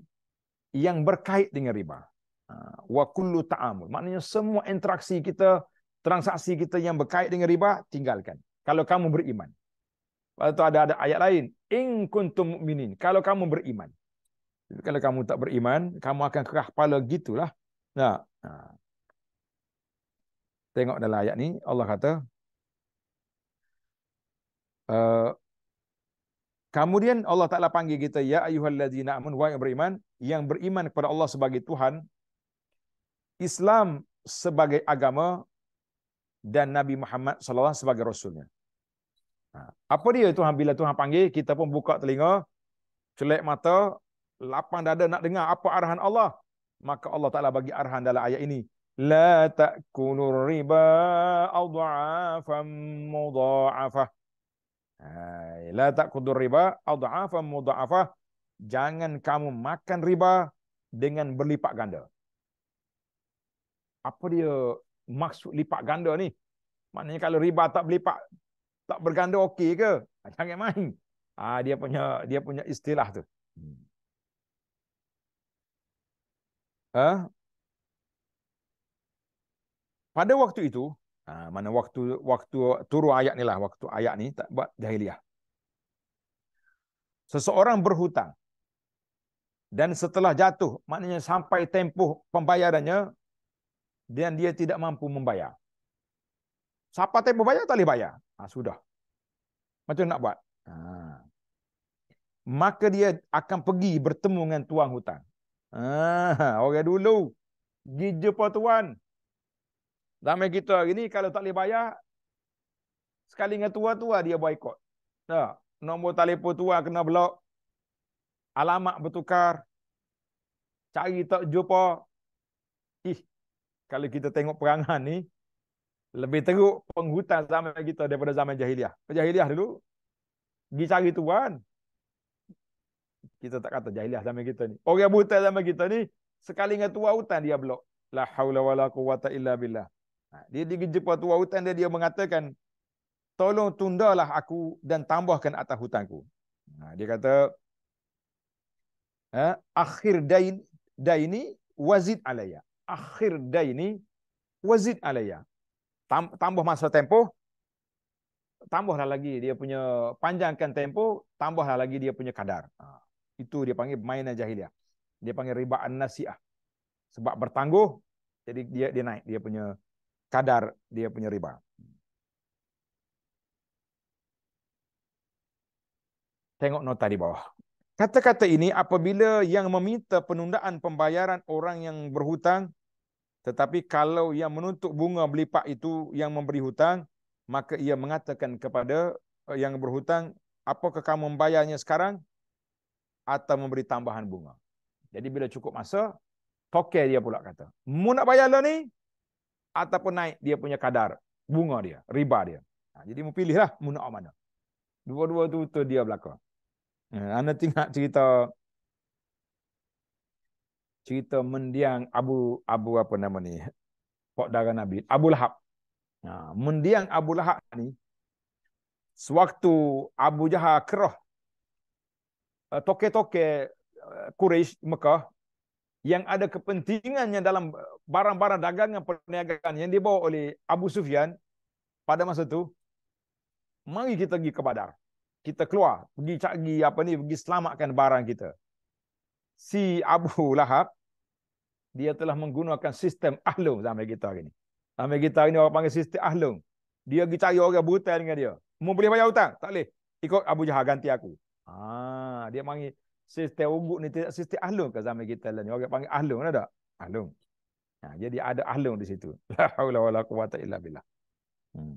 yang berkait dengan riba. Ha, wa kullu ta'amul. Maknanya semua interaksi kita, transaksi kita yang berkait dengan riba, tinggalkan. Kalau kamu beriman. Lepas ada, ada ayat lain. In kuntum mu'minin. Kalau kamu beriman. Tapi kalau kamu tak beriman, kamu akan kerah kepala gitulah. Nah. Ha. Tengok dalam ayat ni Allah kata uh, kemudian Allah Taala panggil kita ya ayyuhallazina amanu wa beriman yang beriman kepada Allah sebagai Tuhan Islam sebagai agama dan Nabi Muhammad SAW sebagai rasulnya. Ha. apa dia Tuhan bila Tuhan panggil kita pun buka telinga celik mata lapang dada nak dengar apa arahan Allah maka Allah Taala bagi arahan dalam ayat ini la takulur riba adhafan mudhafah hai la takulur riba adhafan mudhafah jangan kamu makan riba dengan berlipat ganda apa dia maksud lipat ganda ni maknanya kalau riba tak berlipat tak berganda okey ke jangan main ha, dia punya dia punya istilah tu hmm ha? pada waktu itu ha, mana waktu waktu turun ayat ni lah waktu ayat ni tak buat jahiliah seseorang berhutang dan setelah jatuh maknanya sampai tempoh pembayarannya dan dia tidak mampu membayar siapa tempoh bayar tak boleh bayar ha, sudah macam nak buat ha. maka dia akan pergi bertemu dengan tuan hutang Ah, orang dulu. Pergi jumpa tuan. Zaman kita hari ni kalau tak boleh bayar. Sekali dengan tua tua lah dia boykot. Tak. Nombor telefon tua kena blok. Alamat bertukar. Cari tak jumpa. Ih. Kalau kita tengok perangan ni. Lebih teruk penghutan zaman kita daripada zaman jahiliah. Jahiliah dulu. Pergi cari tuan kita tak kata jahiliah zaman kita ni. Orang buta zaman kita ni sekali dengan tua hutan dia blok. La haula wala quwata illa billah. Ha, dia digejepa tua hutan dia dia mengatakan tolong tundalah aku dan tambahkan atas hutangku. Ha, dia kata eh akhir dain daini wazid alaya. Akhir daini wazid alayya. tambah masa tempoh tambahlah lagi dia punya panjangkan tempoh tambahlah lagi dia punya kadar itu dia panggil mainan jahiliah. Dia panggil riba an-nasiah. Sebab bertangguh jadi dia dia naik dia punya kadar dia punya riba. Tengok nota di bawah. Kata-kata ini apabila yang meminta penundaan pembayaran orang yang berhutang tetapi kalau yang menuntut bunga beli pak itu yang memberi hutang maka ia mengatakan kepada eh, yang berhutang apakah kamu membayarnya sekarang atau memberi tambahan bunga. Jadi bila cukup masa, tokel dia pula kata. Mu nak bayar lah ni, ataupun naik dia punya kadar bunga dia, riba dia. Ha, jadi mu pilih lah mu nak mana. Dua-dua tu, tu dia belakang. Hmm. Anda tengok cerita cerita mendiang Abu Abu apa nama ni? Pak darah Nabi, Abu Lahab. Ha, mendiang Abu Lahab ni, sewaktu Abu Jahal keroh Eh, toke- toke tokek uh, Quraisy Mekah yang ada kepentingannya dalam eh, barang-barang dagangan perniagaan yang dibawa oleh Abu Sufyan pada masa itu mari kita pergi ke Badar kita keluar pergi cari apa ni pergi selamatkan barang kita si Abu Lahab dia telah menggunakan sistem ahlung sampai kita hari ni sampai kita hari ni orang panggil sistem ahlung dia pergi cari orang butel dengan dia mau boleh bayar hutang tak boleh ikut Abu Jahal ganti aku Ah, dia panggil sistem ugut ni tidak sistem ahlung ke zaman kita lah ni. Orang panggil ahlung ada? Ahlung. Ha, jadi ada ahlung di situ. <laughs> La haula wala quwata illa billah. Hmm.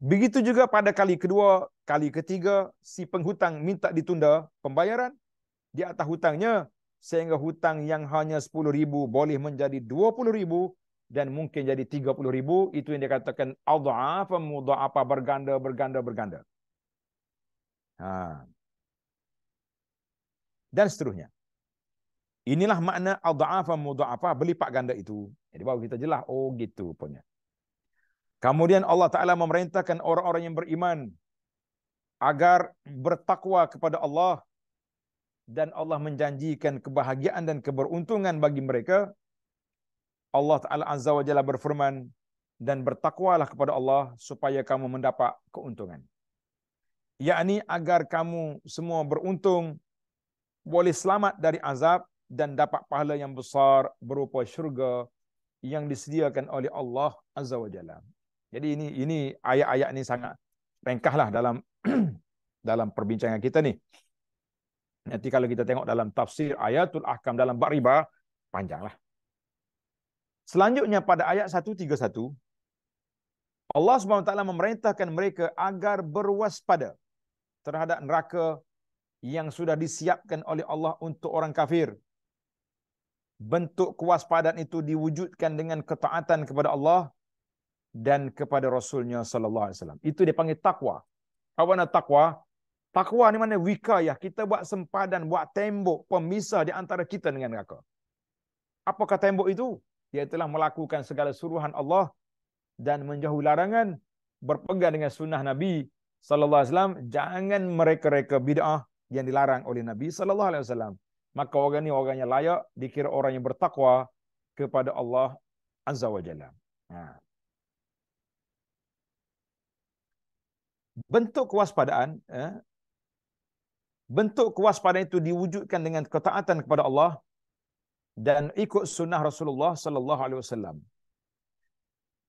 Begitu juga pada kali kedua, kali ketiga, si penghutang minta ditunda pembayaran di atas hutangnya sehingga hutang yang hanya 10 ribu boleh menjadi 20 ribu dan mungkin jadi 30 ribu. Itu yang dikatakan adha'afa mudha'afa berganda, berganda, berganda. Ha. Dan seterusnya. Inilah makna adha'afa mudha'afa berlipat ganda itu. Jadi baru kita jelas, oh gitu punya. Kemudian Allah Ta'ala memerintahkan orang-orang yang beriman agar bertakwa kepada Allah dan Allah menjanjikan kebahagiaan dan keberuntungan bagi mereka Allah Ta'ala Azza wa Jalla berfirman, dan bertakwalah kepada Allah supaya kamu mendapat keuntungan. Yakni agar kamu semua beruntung, boleh selamat dari azab dan dapat pahala yang besar berupa syurga yang disediakan oleh Allah Azza wa Jalla. Jadi ini ini ayat-ayat ini sangat ringkaslah dalam <clears throat> dalam perbincangan kita ni. Nanti kalau kita tengok dalam tafsir ayatul ahkam dalam bab riba panjanglah. Selanjutnya pada ayat 131, Allah SWT memerintahkan mereka agar berwaspada terhadap neraka yang sudah disiapkan oleh Allah untuk orang kafir. Bentuk kewaspadaan itu diwujudkan dengan ketaatan kepada Allah dan kepada Rasulnya Sallallahu Alaihi Wasallam. Itu dia panggil takwa. Apa nak takwa? Takwa ni mana wika ya. Kita buat sempadan, buat tembok pemisah di antara kita dengan neraka. Apakah tembok itu? dia telah melakukan segala suruhan Allah dan menjauhi larangan berpegang dengan sunnah Nabi sallallahu alaihi wasallam jangan mereka-reka bid'ah yang dilarang oleh Nabi sallallahu alaihi wasallam maka orang ini orangnya layak dikira orang yang bertakwa kepada Allah azza wajalla ha. bentuk kewaspadaan eh, bentuk kewaspadaan itu diwujudkan dengan ketaatan kepada Allah dan ikut sunnah Rasulullah sallallahu alaihi wasallam.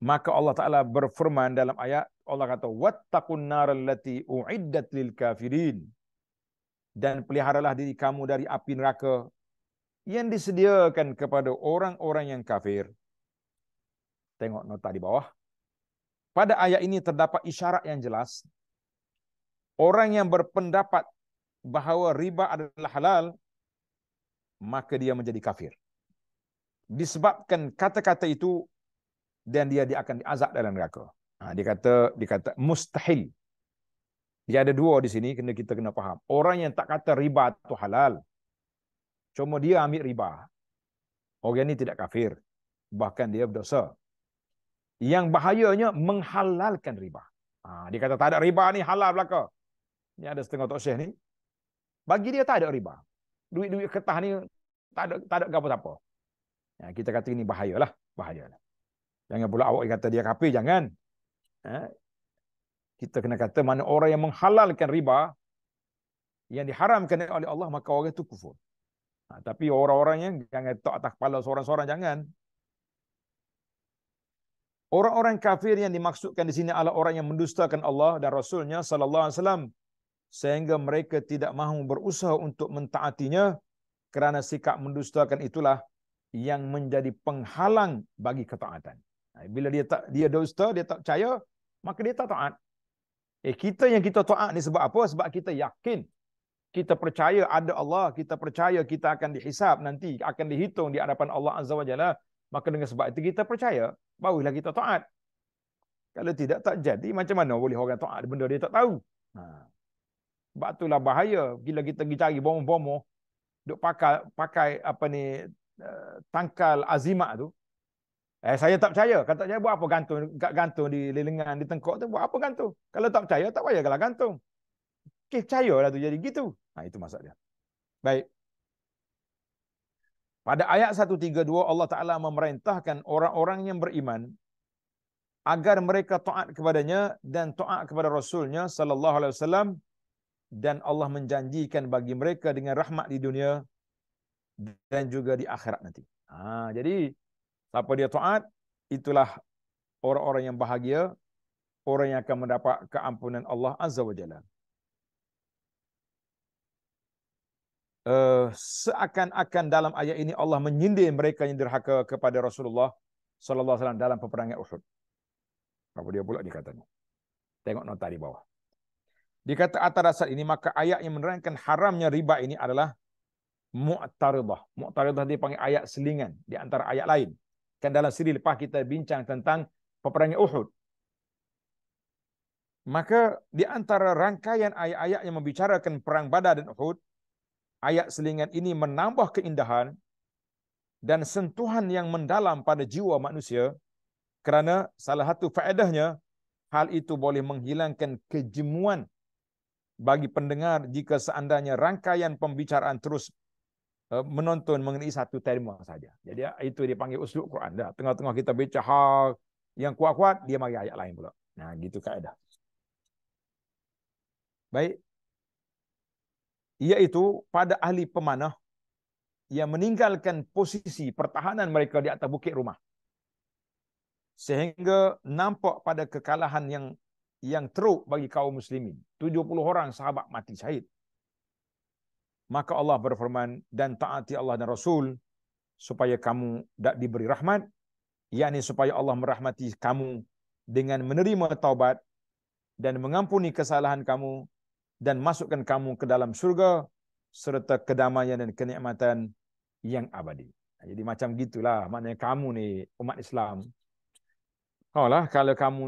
Maka Allah Taala berfirman dalam ayat Allah kata wattaqun narallati uiddat lil kafirin dan peliharalah diri kamu dari api neraka yang disediakan kepada orang-orang yang kafir. Tengok nota di bawah. Pada ayat ini terdapat isyarat yang jelas. Orang yang berpendapat bahawa riba adalah halal maka dia menjadi kafir. Disebabkan kata-kata itu dan dia dia akan diazab dalam neraka. Ha, dia kata dia kata mustahil. Dia ada dua di sini kena kita kena faham. Orang yang tak kata riba tu halal. Cuma dia ambil riba. Orang ini tidak kafir. Bahkan dia berdosa. Yang bahayanya menghalalkan riba. Ha, dia kata tak ada riba ni halal belaka. Ini ada setengah tok syekh ni. Bagi dia tak ada riba duit-duit kertas ni tak ada tak ada apa apa. Ya, kita kata ini bahayalah, bahayalah. Jangan pula awak kata dia kafir jangan. Ya. Kita kena kata mana orang yang menghalalkan riba yang diharamkan oleh Allah maka orang itu kufur. Ha, tapi orang-orang yang jangan tak atas kepala seorang-seorang jangan. Orang-orang kafir yang dimaksudkan di sini adalah orang yang mendustakan Allah dan Rasulnya sallallahu alaihi wasallam sehingga mereka tidak mahu berusaha untuk mentaatinya kerana sikap mendustakan itulah yang menjadi penghalang bagi ketaatan. Bila dia tak dia dusta, dia tak percaya, maka dia tak taat. Eh kita yang kita taat ni sebab apa? Sebab kita yakin. Kita percaya ada Allah, kita percaya kita akan dihisap nanti, akan dihitung di hadapan Allah Azza wa Jalla. Maka dengan sebab itu kita percaya, barulah kita taat. Kalau tidak tak jadi, macam mana boleh orang taat benda dia tak tahu? Ha. Sebab itulah bahaya bila kita pergi cari bomo-bomo duk pakai pakai apa ni eh, tangkal azimat tu. Eh saya tak percaya. Kalau tak percaya buat apa gantung gantung di lengan di tengkuk tu buat apa gantung? Kalau tak percaya tak payah kalau gantung. Okey lah tu jadi gitu. Ha itu masalah dia. Baik. Pada ayat 132 Allah Taala memerintahkan orang-orang yang beriman agar mereka taat kepadanya dan taat kepada rasulnya sallallahu alaihi wasallam dan Allah menjanjikan bagi mereka dengan rahmat di dunia dan juga di akhirat nanti. Ha, jadi siapa dia taat itulah orang-orang yang bahagia, orang yang akan mendapat keampunan Allah Azza wa Jalla. Uh, seakan-akan dalam ayat ini Allah menyindir mereka yang derhaka kepada Rasulullah sallallahu alaihi wasallam dalam peperangan Uhud. Apa dia pula dikatakan? Tengok nota di bawah. Dia kata atas dasar ini maka ayat yang menerangkan haramnya riba ini adalah mu'taridah. Mu'taridah dia panggil ayat selingan di antara ayat lain. Kan dalam siri lepas kita bincang tentang peperangan Uhud. Maka di antara rangkaian ayat-ayat yang membicarakan perang Badar dan Uhud, ayat selingan ini menambah keindahan dan sentuhan yang mendalam pada jiwa manusia kerana salah satu faedahnya hal itu boleh menghilangkan kejemuan bagi pendengar jika seandainya rangkaian pembicaraan terus eh, menonton mengenai satu tema saja. Jadi ah, itu dipanggil uslub Quran. tengah-tengah kita bicara yang kuat-kuat dia mari ayat lain pula. Nah, gitu kaedah. Baik. Iaitu pada ahli pemanah yang meninggalkan posisi pertahanan mereka di atas bukit rumah. Sehingga nampak pada kekalahan yang yang teruk bagi kaum muslimin. 70 orang sahabat mati syahid. Maka Allah berfirman dan taati Allah dan Rasul supaya kamu tak diberi rahmat. yakni supaya Allah merahmati kamu dengan menerima taubat dan mengampuni kesalahan kamu dan masukkan kamu ke dalam surga serta kedamaian dan kenikmatan yang abadi. Jadi macam gitulah maknanya kamu ni umat Islam. lah kalau kamu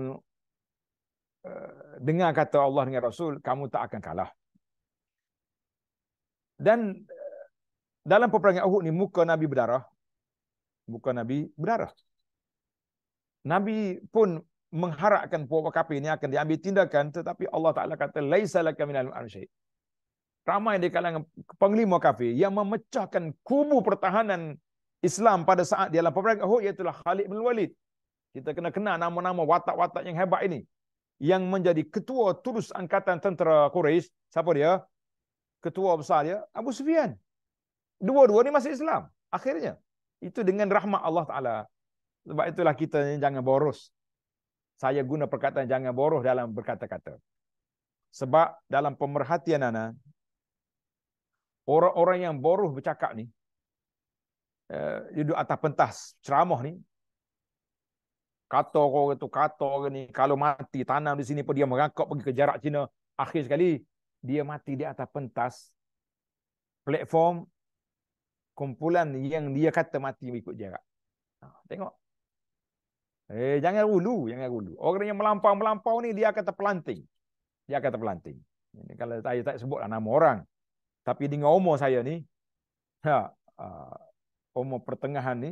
Eh, dengar kata Allah dengan Rasul, kamu tak akan kalah. Dan eh, dalam peperangan Uhud ni muka Nabi berdarah. Muka Nabi berdarah. Nabi pun mengharapkan puak kafir ini akan diambil tindakan tetapi Allah Taala kata laisa lakum min al-amshay. Ramai di kalangan panglima kafir yang memecahkan kubu pertahanan Islam pada saat di dalam peperangan Uhud iaitu Khalid bin Walid. Kita kena kenal nama-nama watak-watak yang hebat ini yang menjadi ketua tulus angkatan tentera Quraisy, siapa dia? Ketua besar dia Abu Sufyan. Dua-dua ni masih Islam akhirnya. Itu dengan rahmat Allah Taala. Sebab itulah kita jangan boros. Saya guna perkataan jangan boros dalam berkata-kata. Sebab dalam pemerhatian ana orang-orang yang boros bercakap ni eh duduk atas pentas ceramah ni kata orang tu kata orang ni kalau mati tanam di sini pun dia merangkak pergi ke jarak Cina akhir sekali dia mati di atas pentas platform kumpulan yang dia kata mati ikut jarak ha, tengok eh jangan rulu jangan rulu orang yang melampau-melampau ni dia kata pelanting, dia kata pelanting. ini kalau saya tak sebutlah nama orang tapi dengan umur saya ni ha uh, umur pertengahan ni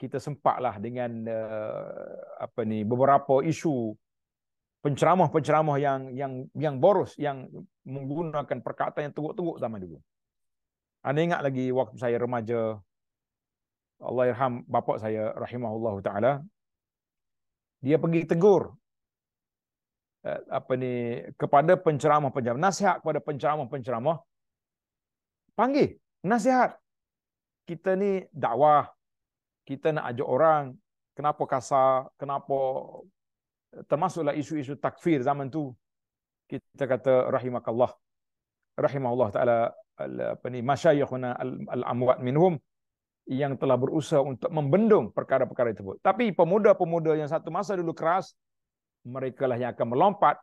kita sempatlah dengan uh, apa ni beberapa isu penceramah-penceramah yang yang yang boros yang menggunakan perkataan yang teruk-teruk zaman dulu. Anda ingat lagi waktu saya remaja Allah irham bapa saya rahimahullahu taala dia pergi tegur eh, apa ni kepada penceramah-penceramah nasihat kepada penceramah-penceramah panggil nasihat kita ni dakwah kita nak ajak orang kenapa kasar, kenapa termasuklah isu-isu takfir zaman tu kita kata rahimakallah rahimahullah taala apa ni masyayikhuna al amwat minhum yang telah berusaha untuk membendung perkara-perkara tersebut. Tapi pemuda-pemuda yang satu masa dulu keras, mereka lah yang akan melompat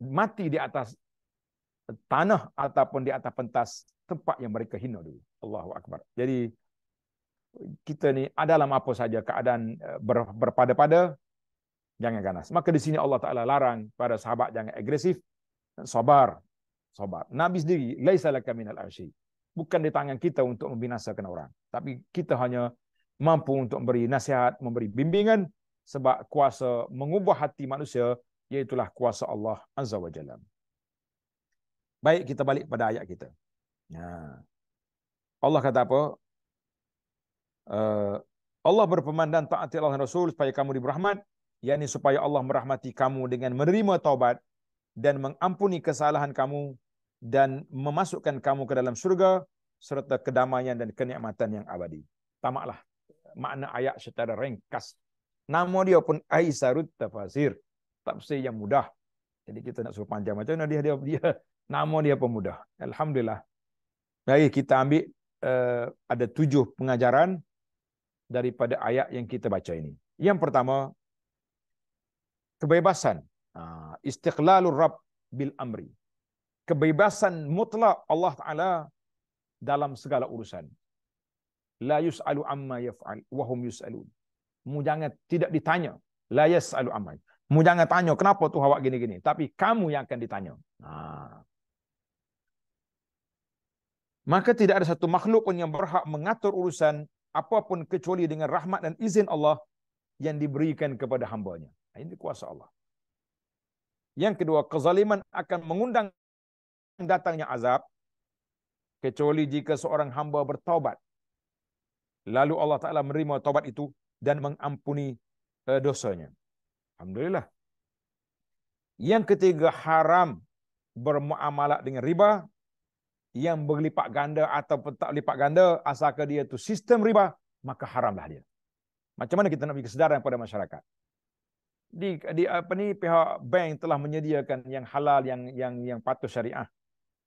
mati di atas tanah ataupun di atas pentas tempat yang mereka hina dulu. Allahu akbar. Jadi kita ni adalah apa saja keadaan eh, ber, berpada-pada jangan ganas. Maka di sini Allah Taala larang pada sahabat jangan agresif, sabar, sabar. Nabi sendiri laisa laka minal arsy. Bukan di tangan kita untuk membinasakan orang, tapi kita hanya mampu untuk memberi nasihat, memberi bimbingan sebab kuasa mengubah hati manusia iaitulah kuasa Allah Azza wa Jalla. Baik kita balik pada ayat kita. Ya. Allah kata apa? Eh, Allah berpemandan taati Allah Rasul supaya kamu diberahmat, yakni supaya Allah merahmati kamu dengan menerima taubat dan mengampuni kesalahan kamu dan memasukkan kamu ke dalam surga serta kedamaian dan kenikmatan yang abadi. Tamaklah makna ayat secara ringkas. Nama dia pun Aisyarut Tafasir. Tafsir yang mudah. Jadi kita nak suruh panjang macam mana dia, dia, dia. Nama dia pemudah. Alhamdulillah. Baik, kita ambil uh, ada tujuh pengajaran daripada ayat yang kita baca ini. Yang pertama, kebebasan. Ha, istiqlalur Rabb bil amri. Kebebasan mutlak Allah Ta'ala dalam segala urusan. La yus'alu amma yaf'al wa hum yus'alun. Mu jangan tidak ditanya. La yas'alu amma. Mu jangan tanya kenapa tu awak gini-gini. Tapi kamu yang akan ditanya. Ha. Maka tidak ada satu makhluk pun yang berhak mengatur urusan apa pun kecuali dengan rahmat dan izin Allah yang diberikan kepada hambanya. Ini kuasa Allah. Yang kedua, kezaliman akan mengundang datangnya azab kecuali jika seorang hamba bertaubat. Lalu Allah Ta'ala menerima taubat itu dan mengampuni eh, dosanya. Alhamdulillah. Yang ketiga, haram bermuamalah dengan riba yang berlipat ganda atau tak berlipat ganda asalkan dia tu sistem riba maka haramlah dia. Macam mana kita nak bagi kesedaran kepada masyarakat? Di, di apa ni pihak bank telah menyediakan yang halal yang yang yang patuh syariah.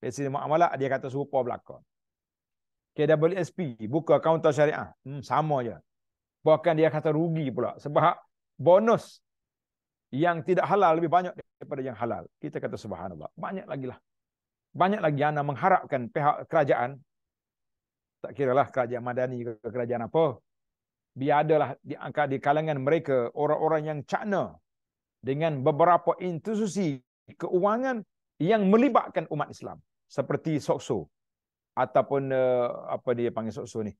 Biasa dia dia kata serupa belakang. KWSP buka kaunter syariah. Hmm, sama je. Bahkan dia kata rugi pula sebab bonus yang tidak halal lebih banyak daripada yang halal. Kita kata subhanallah. Banyak lagi lah banyak lagi anak mengharapkan pihak kerajaan, tak kira lah kerajaan madani ke kerajaan apa, biar adalah di, di kalangan mereka orang-orang yang cakna dengan beberapa institusi keuangan yang melibatkan umat Islam. Seperti Sokso. Ataupun eh, apa dia panggil Sokso ni.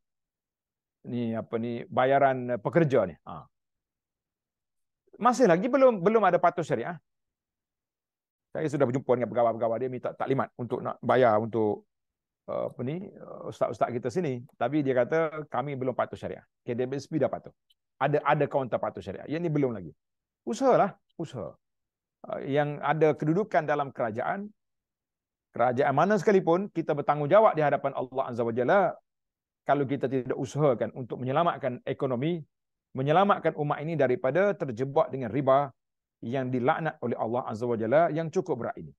Ni apa ni, bayaran eh, pekerja ni. Ha. Masih lagi belum belum ada patuh syariah saya sudah berjumpa dengan pegawai-pegawai dia minta taklimat untuk nak bayar untuk eh, apa ni eh, ustaz-ustaz kita sini tapi dia kata kami belum patuh syariah. KDBSP dah patuh. Ada ada kaunter patuh syariah. Yang ni belum lagi. Usahalah, usaha. Eh, yang ada kedudukan dalam kerajaan kerajaan mana sekalipun kita bertanggungjawab di hadapan Allah Azza wa Jalla kalau kita tidak usahakan untuk menyelamatkan ekonomi, menyelamatkan umat ini daripada terjebak dengan riba, yang dilaknat oleh Allah Azza wa Jalla yang cukup berat ini.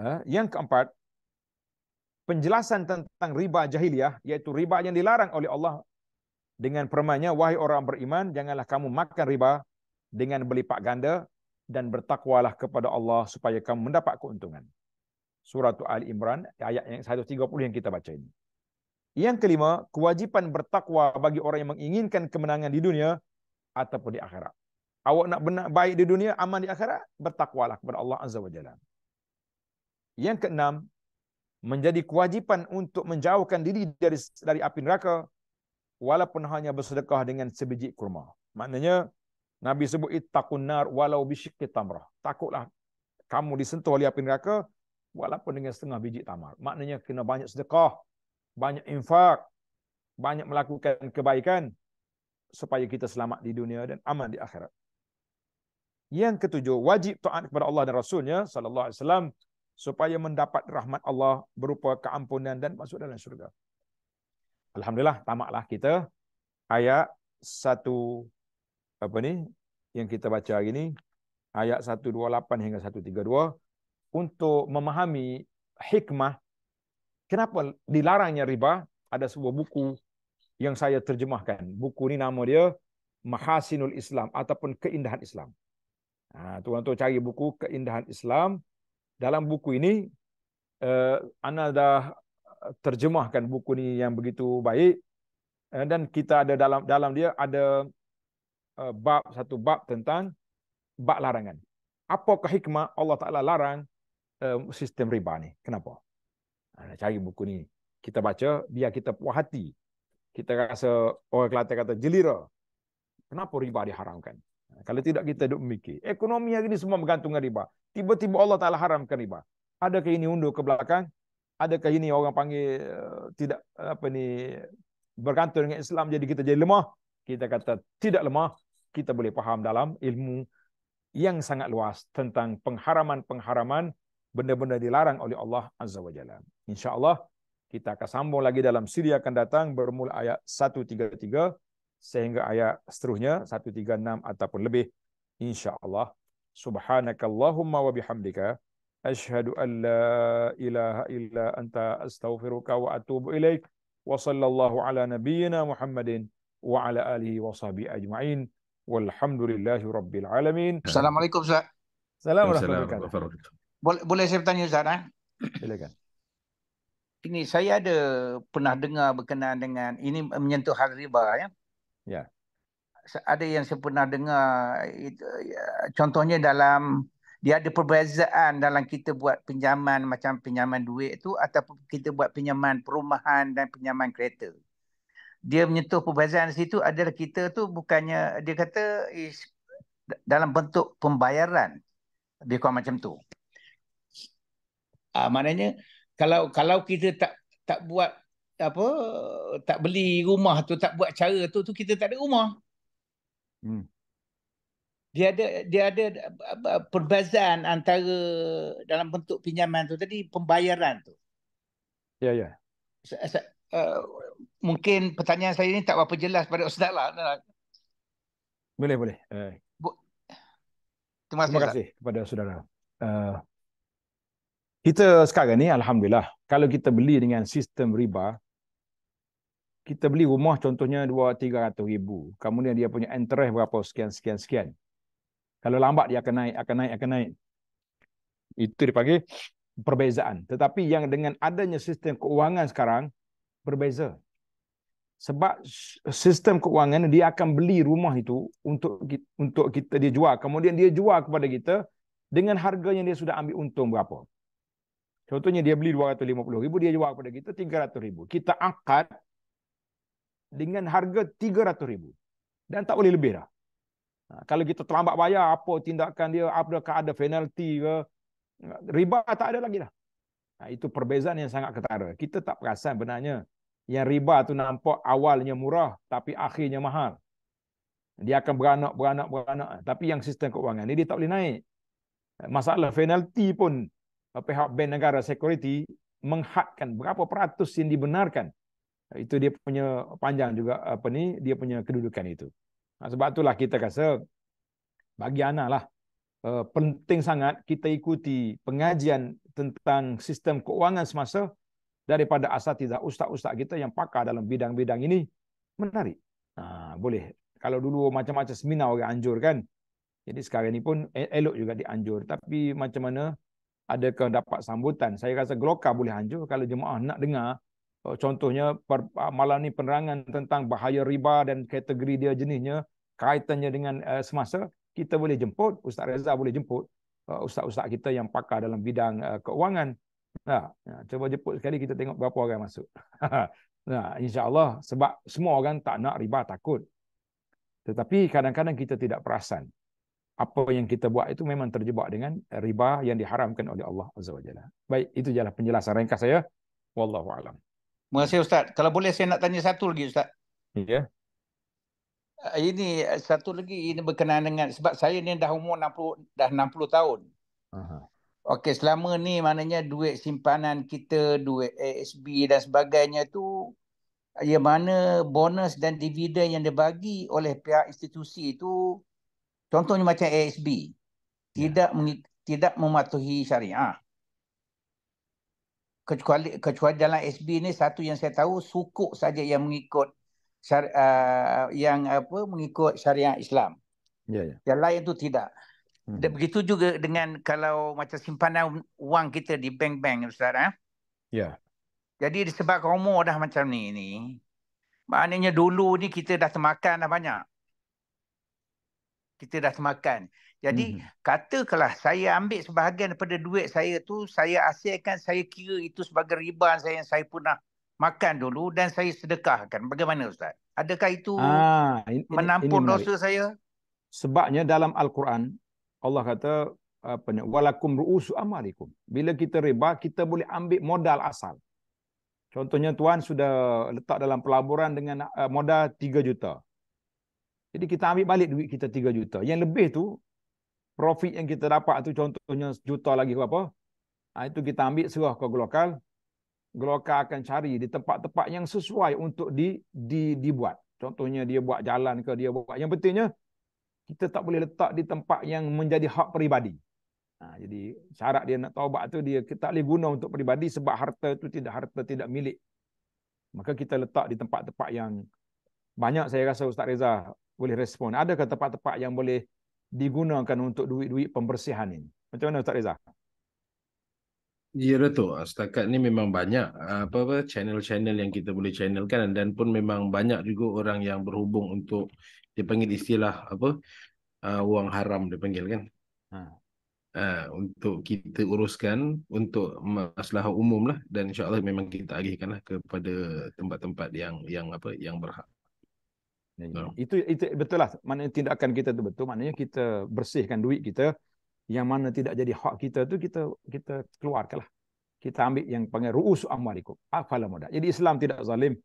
Ha? Yang keempat, penjelasan tentang riba jahiliyah, iaitu riba yang dilarang oleh Allah dengan permainnya, wahai orang beriman, janganlah kamu makan riba dengan berlipat ganda dan bertakwalah kepada Allah supaya kamu mendapat keuntungan. Surah Al Imran ayat yang 130 yang kita baca ini. Yang kelima, kewajipan bertakwa bagi orang yang menginginkan kemenangan di dunia ataupun di akhirat. Awak nak benar baik di dunia, aman di akhirat, bertakwalah kepada Allah Azza wa Jalla. Yang keenam, menjadi kewajipan untuk menjauhkan diri dari dari api neraka walaupun hanya bersedekah dengan sebiji kurma. Maknanya Nabi sebut ittaqun nar walau bisyiqqi tamrah. Takutlah kamu disentuh oleh api neraka walaupun dengan setengah biji tamar. Maknanya kena banyak sedekah, banyak infak, banyak melakukan kebaikan supaya kita selamat di dunia dan aman di akhirat. Yang ketujuh, wajib taat kepada Allah dan Rasulnya sallallahu alaihi wasallam supaya mendapat rahmat Allah berupa keampunan dan masuk dalam syurga. Alhamdulillah tamatlah kita ayat satu apa ni yang kita baca hari ni ayat 128 hingga 132 untuk memahami hikmah kenapa dilarangnya riba ada sebuah buku yang saya terjemahkan. Buku ni nama dia Mahasinul Islam ataupun Keindahan Islam. Ha, tuan-tuan cari buku Keindahan Islam. Dalam buku ini, uh, Ana dah terjemahkan buku ni yang begitu baik. Eh, dan kita ada dalam dalam dia ada eh, bab satu bab tentang bab larangan. Apakah hikmah Allah Ta'ala larang sistem riba ni? Kenapa? Ha, cari buku ni. Kita baca biar kita puas hati kita rasa orang Kelantan kata jelira. Kenapa riba diharamkan? Kalau tidak kita duduk memikir. Ekonomi hari ini semua bergantung dengan riba. Tiba-tiba Allah Ta'ala haramkan riba. Adakah ini undur ke belakang? Adakah ini orang panggil eh, tidak apa ni bergantung dengan Islam jadi kita jadi lemah? Kita kata tidak lemah. Kita boleh faham dalam ilmu yang sangat luas tentang pengharaman-pengharaman benda-benda dilarang oleh Allah Azza wa Jalla. InsyaAllah. Kita akan sambung lagi dalam siri akan datang bermula ayat 133 sehingga ayat seterusnya 136 ataupun lebih insya-Allah. Subhanakallahumma wa bihamdika asyhadu an la ilaha illa anta astaghfiruka wa atubu ilaik wa sallallahu ala nabiyyina Muhammadin wa ala alihi wa sahbihi ajma'in walhamdulillahi rabbil alamin. Assalamualaikum Ustaz. Assalamualaikum. Boleh boleh saya bertanya Ustaz? Eh? Silakan. Eh? ini saya ada pernah dengar berkenaan dengan ini menyentuh hal riba ya. Ya. Ada yang saya pernah dengar ya, contohnya dalam dia ada perbezaan dalam kita buat pinjaman macam pinjaman duit itu ataupun kita buat pinjaman perumahan dan pinjaman kereta. Dia menyentuh perbezaan di situ adalah kita tu bukannya dia kata is dalam bentuk pembayaran. Dia kurang macam tu. Ah uh, maknanya kalau kalau kita tak tak buat apa tak beli rumah tu tak buat cara tu tu kita tak ada rumah. Hmm. Dia ada dia ada perbezaan antara dalam bentuk pinjaman tu tadi pembayaran tu. Ya ya. Sa, sa, uh, mungkin pertanyaan saya ni tak berapa jelas pada ustaz lah. Boleh boleh. Uh, terima, kasih. Terima kasih kepada saudara. Uh, kita sekarang ni alhamdulillah kalau kita beli dengan sistem riba kita beli rumah contohnya 2 300 ribu kemudian dia punya interest berapa sekian sekian sekian kalau lambat dia akan naik akan naik akan naik itu dipanggil perbezaan tetapi yang dengan adanya sistem keuangan sekarang berbeza sebab sistem keuangan dia akan beli rumah itu untuk untuk kita dia jual kemudian dia jual kepada kita dengan harga yang dia sudah ambil untung berapa Contohnya dia beli 250 ribu, dia jual kepada kita 300 ribu. Kita angkat dengan harga 300 ribu. Dan tak boleh lebih dah. Ha, kalau kita terlambat bayar, apa tindakan dia, apakah ada penalti ke, riba tak ada lagi dah. Ha, itu perbezaan yang sangat ketara. Kita tak perasan benarnya yang riba tu nampak awalnya murah tapi akhirnya mahal. Dia akan beranak, beranak, beranak. Tapi yang sistem keuangan ni dia tak boleh naik. Masalah penalti pun pihak bank negara security menghadkan berapa peratus yang dibenarkan. Itu dia punya panjang juga apa ni dia punya kedudukan itu. Ha, sebab itulah kita rasa bagi anak lah eh, penting sangat kita ikuti pengajian tentang sistem keuangan semasa daripada asatidah ustaz-ustaz kita yang pakar dalam bidang-bidang ini menarik. Ha, boleh. Kalau dulu macam-macam seminar orang anjur kan. Jadi sekarang ini pun e-, elok juga dianjur. Tapi macam mana adakah dapat sambutan? Saya rasa gelokar boleh hancur kalau jemaah nak dengar oh, contohnya per, ah, malam ni penerangan tentang bahaya riba dan kategori dia jenisnya kaitannya dengan uh, semasa kita boleh jemput Ustaz Reza boleh jemput uh, ustaz-ustaz kita yang pakar dalam bidang uh, keuangan. Nah, ya, ha, cuba jemput sekali kita tengok berapa orang masuk. nah, <laughs> ha, Insyaallah sebab semua orang tak nak riba takut. Tetapi kadang-kadang kita tidak perasan apa yang kita buat itu memang terjebak dengan riba yang diharamkan oleh Allah Azza wa Jalla. Baik, itu jelah penjelasan ringkas saya. Wallahu a'lam. Terima kasih Ustaz. Kalau boleh saya nak tanya satu lagi Ustaz. Ya. Eh, ini eh, satu lagi ini berkenaan dengan sebab saya ni dah umur 60 dah 60 tahun. Aha. Okey, selama ni maknanya duit simpanan kita, duit ASB dan sebagainya tu yang mana bonus dan dividen yang dibagi oleh pihak institusi itu Contohnya macam ASB ya. tidak ya. tidak mematuhi syariah. Kecuali kecuali dalam ASB ni satu yang saya tahu sukuk saja yang mengikut syari, uh, yang apa mengikut syariah Islam. Ya, ya. Yang lain tu tidak. Hmm. begitu juga dengan kalau macam simpanan wang kita di bank-bank Ustaz eh? Ya. Jadi disebabkan umur dah macam ni ni. Maknanya dulu ni kita dah termakan dah banyak kita dah termakan. Jadi mm-hmm. katakanlah saya ambil sebahagian daripada duit saya tu, saya asyikkan, saya kira itu sebagai riba saya yang saya pernah makan dulu dan saya sedekahkan. Bagaimana Ustaz? Adakah itu ah, in, in, menampung dosa saya? Sebabnya dalam Al-Quran, Allah kata, apa ni, walakum ru'usu amalikum. Bila kita riba, kita boleh ambil modal asal. Contohnya tuan sudah letak dalam pelaburan dengan eh, modal 3 juta. Jadi kita ambil balik duit kita 3 juta. Yang lebih tu profit yang kita dapat tu contohnya juta lagi ke apa? Ha, itu kita ambil serah ke Glokal. Glokal akan cari di tempat-tempat yang sesuai untuk di, di dibuat. Contohnya dia buat jalan ke dia buat. Yang pentingnya kita tak boleh letak di tempat yang menjadi hak peribadi. Ha, jadi syarat dia nak taubat tu dia kita tak boleh guna untuk peribadi sebab harta itu tidak harta tidak milik. Maka kita letak di tempat-tempat yang banyak saya rasa Ustaz Reza boleh respon? Adakah tempat-tempat yang boleh digunakan untuk duit-duit pembersihan ini? Macam mana Ustaz Reza? Ya betul. Ah, setakat ni memang banyak ah, apa apa channel-channel yang kita boleh channelkan dan pun memang banyak juga orang yang berhubung untuk dipanggil istilah apa uh, wang haram dipanggil kan. Ha. Uh, untuk kita uruskan untuk masalah umum lah dan insyaallah memang kita agihkanlah kepada tempat-tempat yang yang apa yang berhak. Ya, ya. Itu, itu betul lah. Maknanya tindakan kita tu betul. Maknanya kita bersihkan duit kita yang mana tidak jadi hak kita tu kita kita keluarkan lah. Kita ambil yang panggil ru'us amwalikum. Afala modal. Jadi Islam tidak zalim.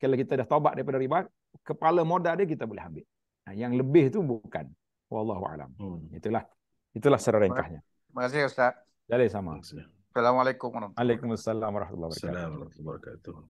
Kalau kita dah taubat daripada riba, kepala modal dia kita boleh ambil. Nah, yang lebih tu bukan. Wallahu alam. Hmm. Itulah itulah secara ringkasnya. Terima kasih Ustaz. Jadi sama. Assalamualaikum warahmatullahi wabarakatuh. Assalamualaikum warahmatullahi wabarakatuh.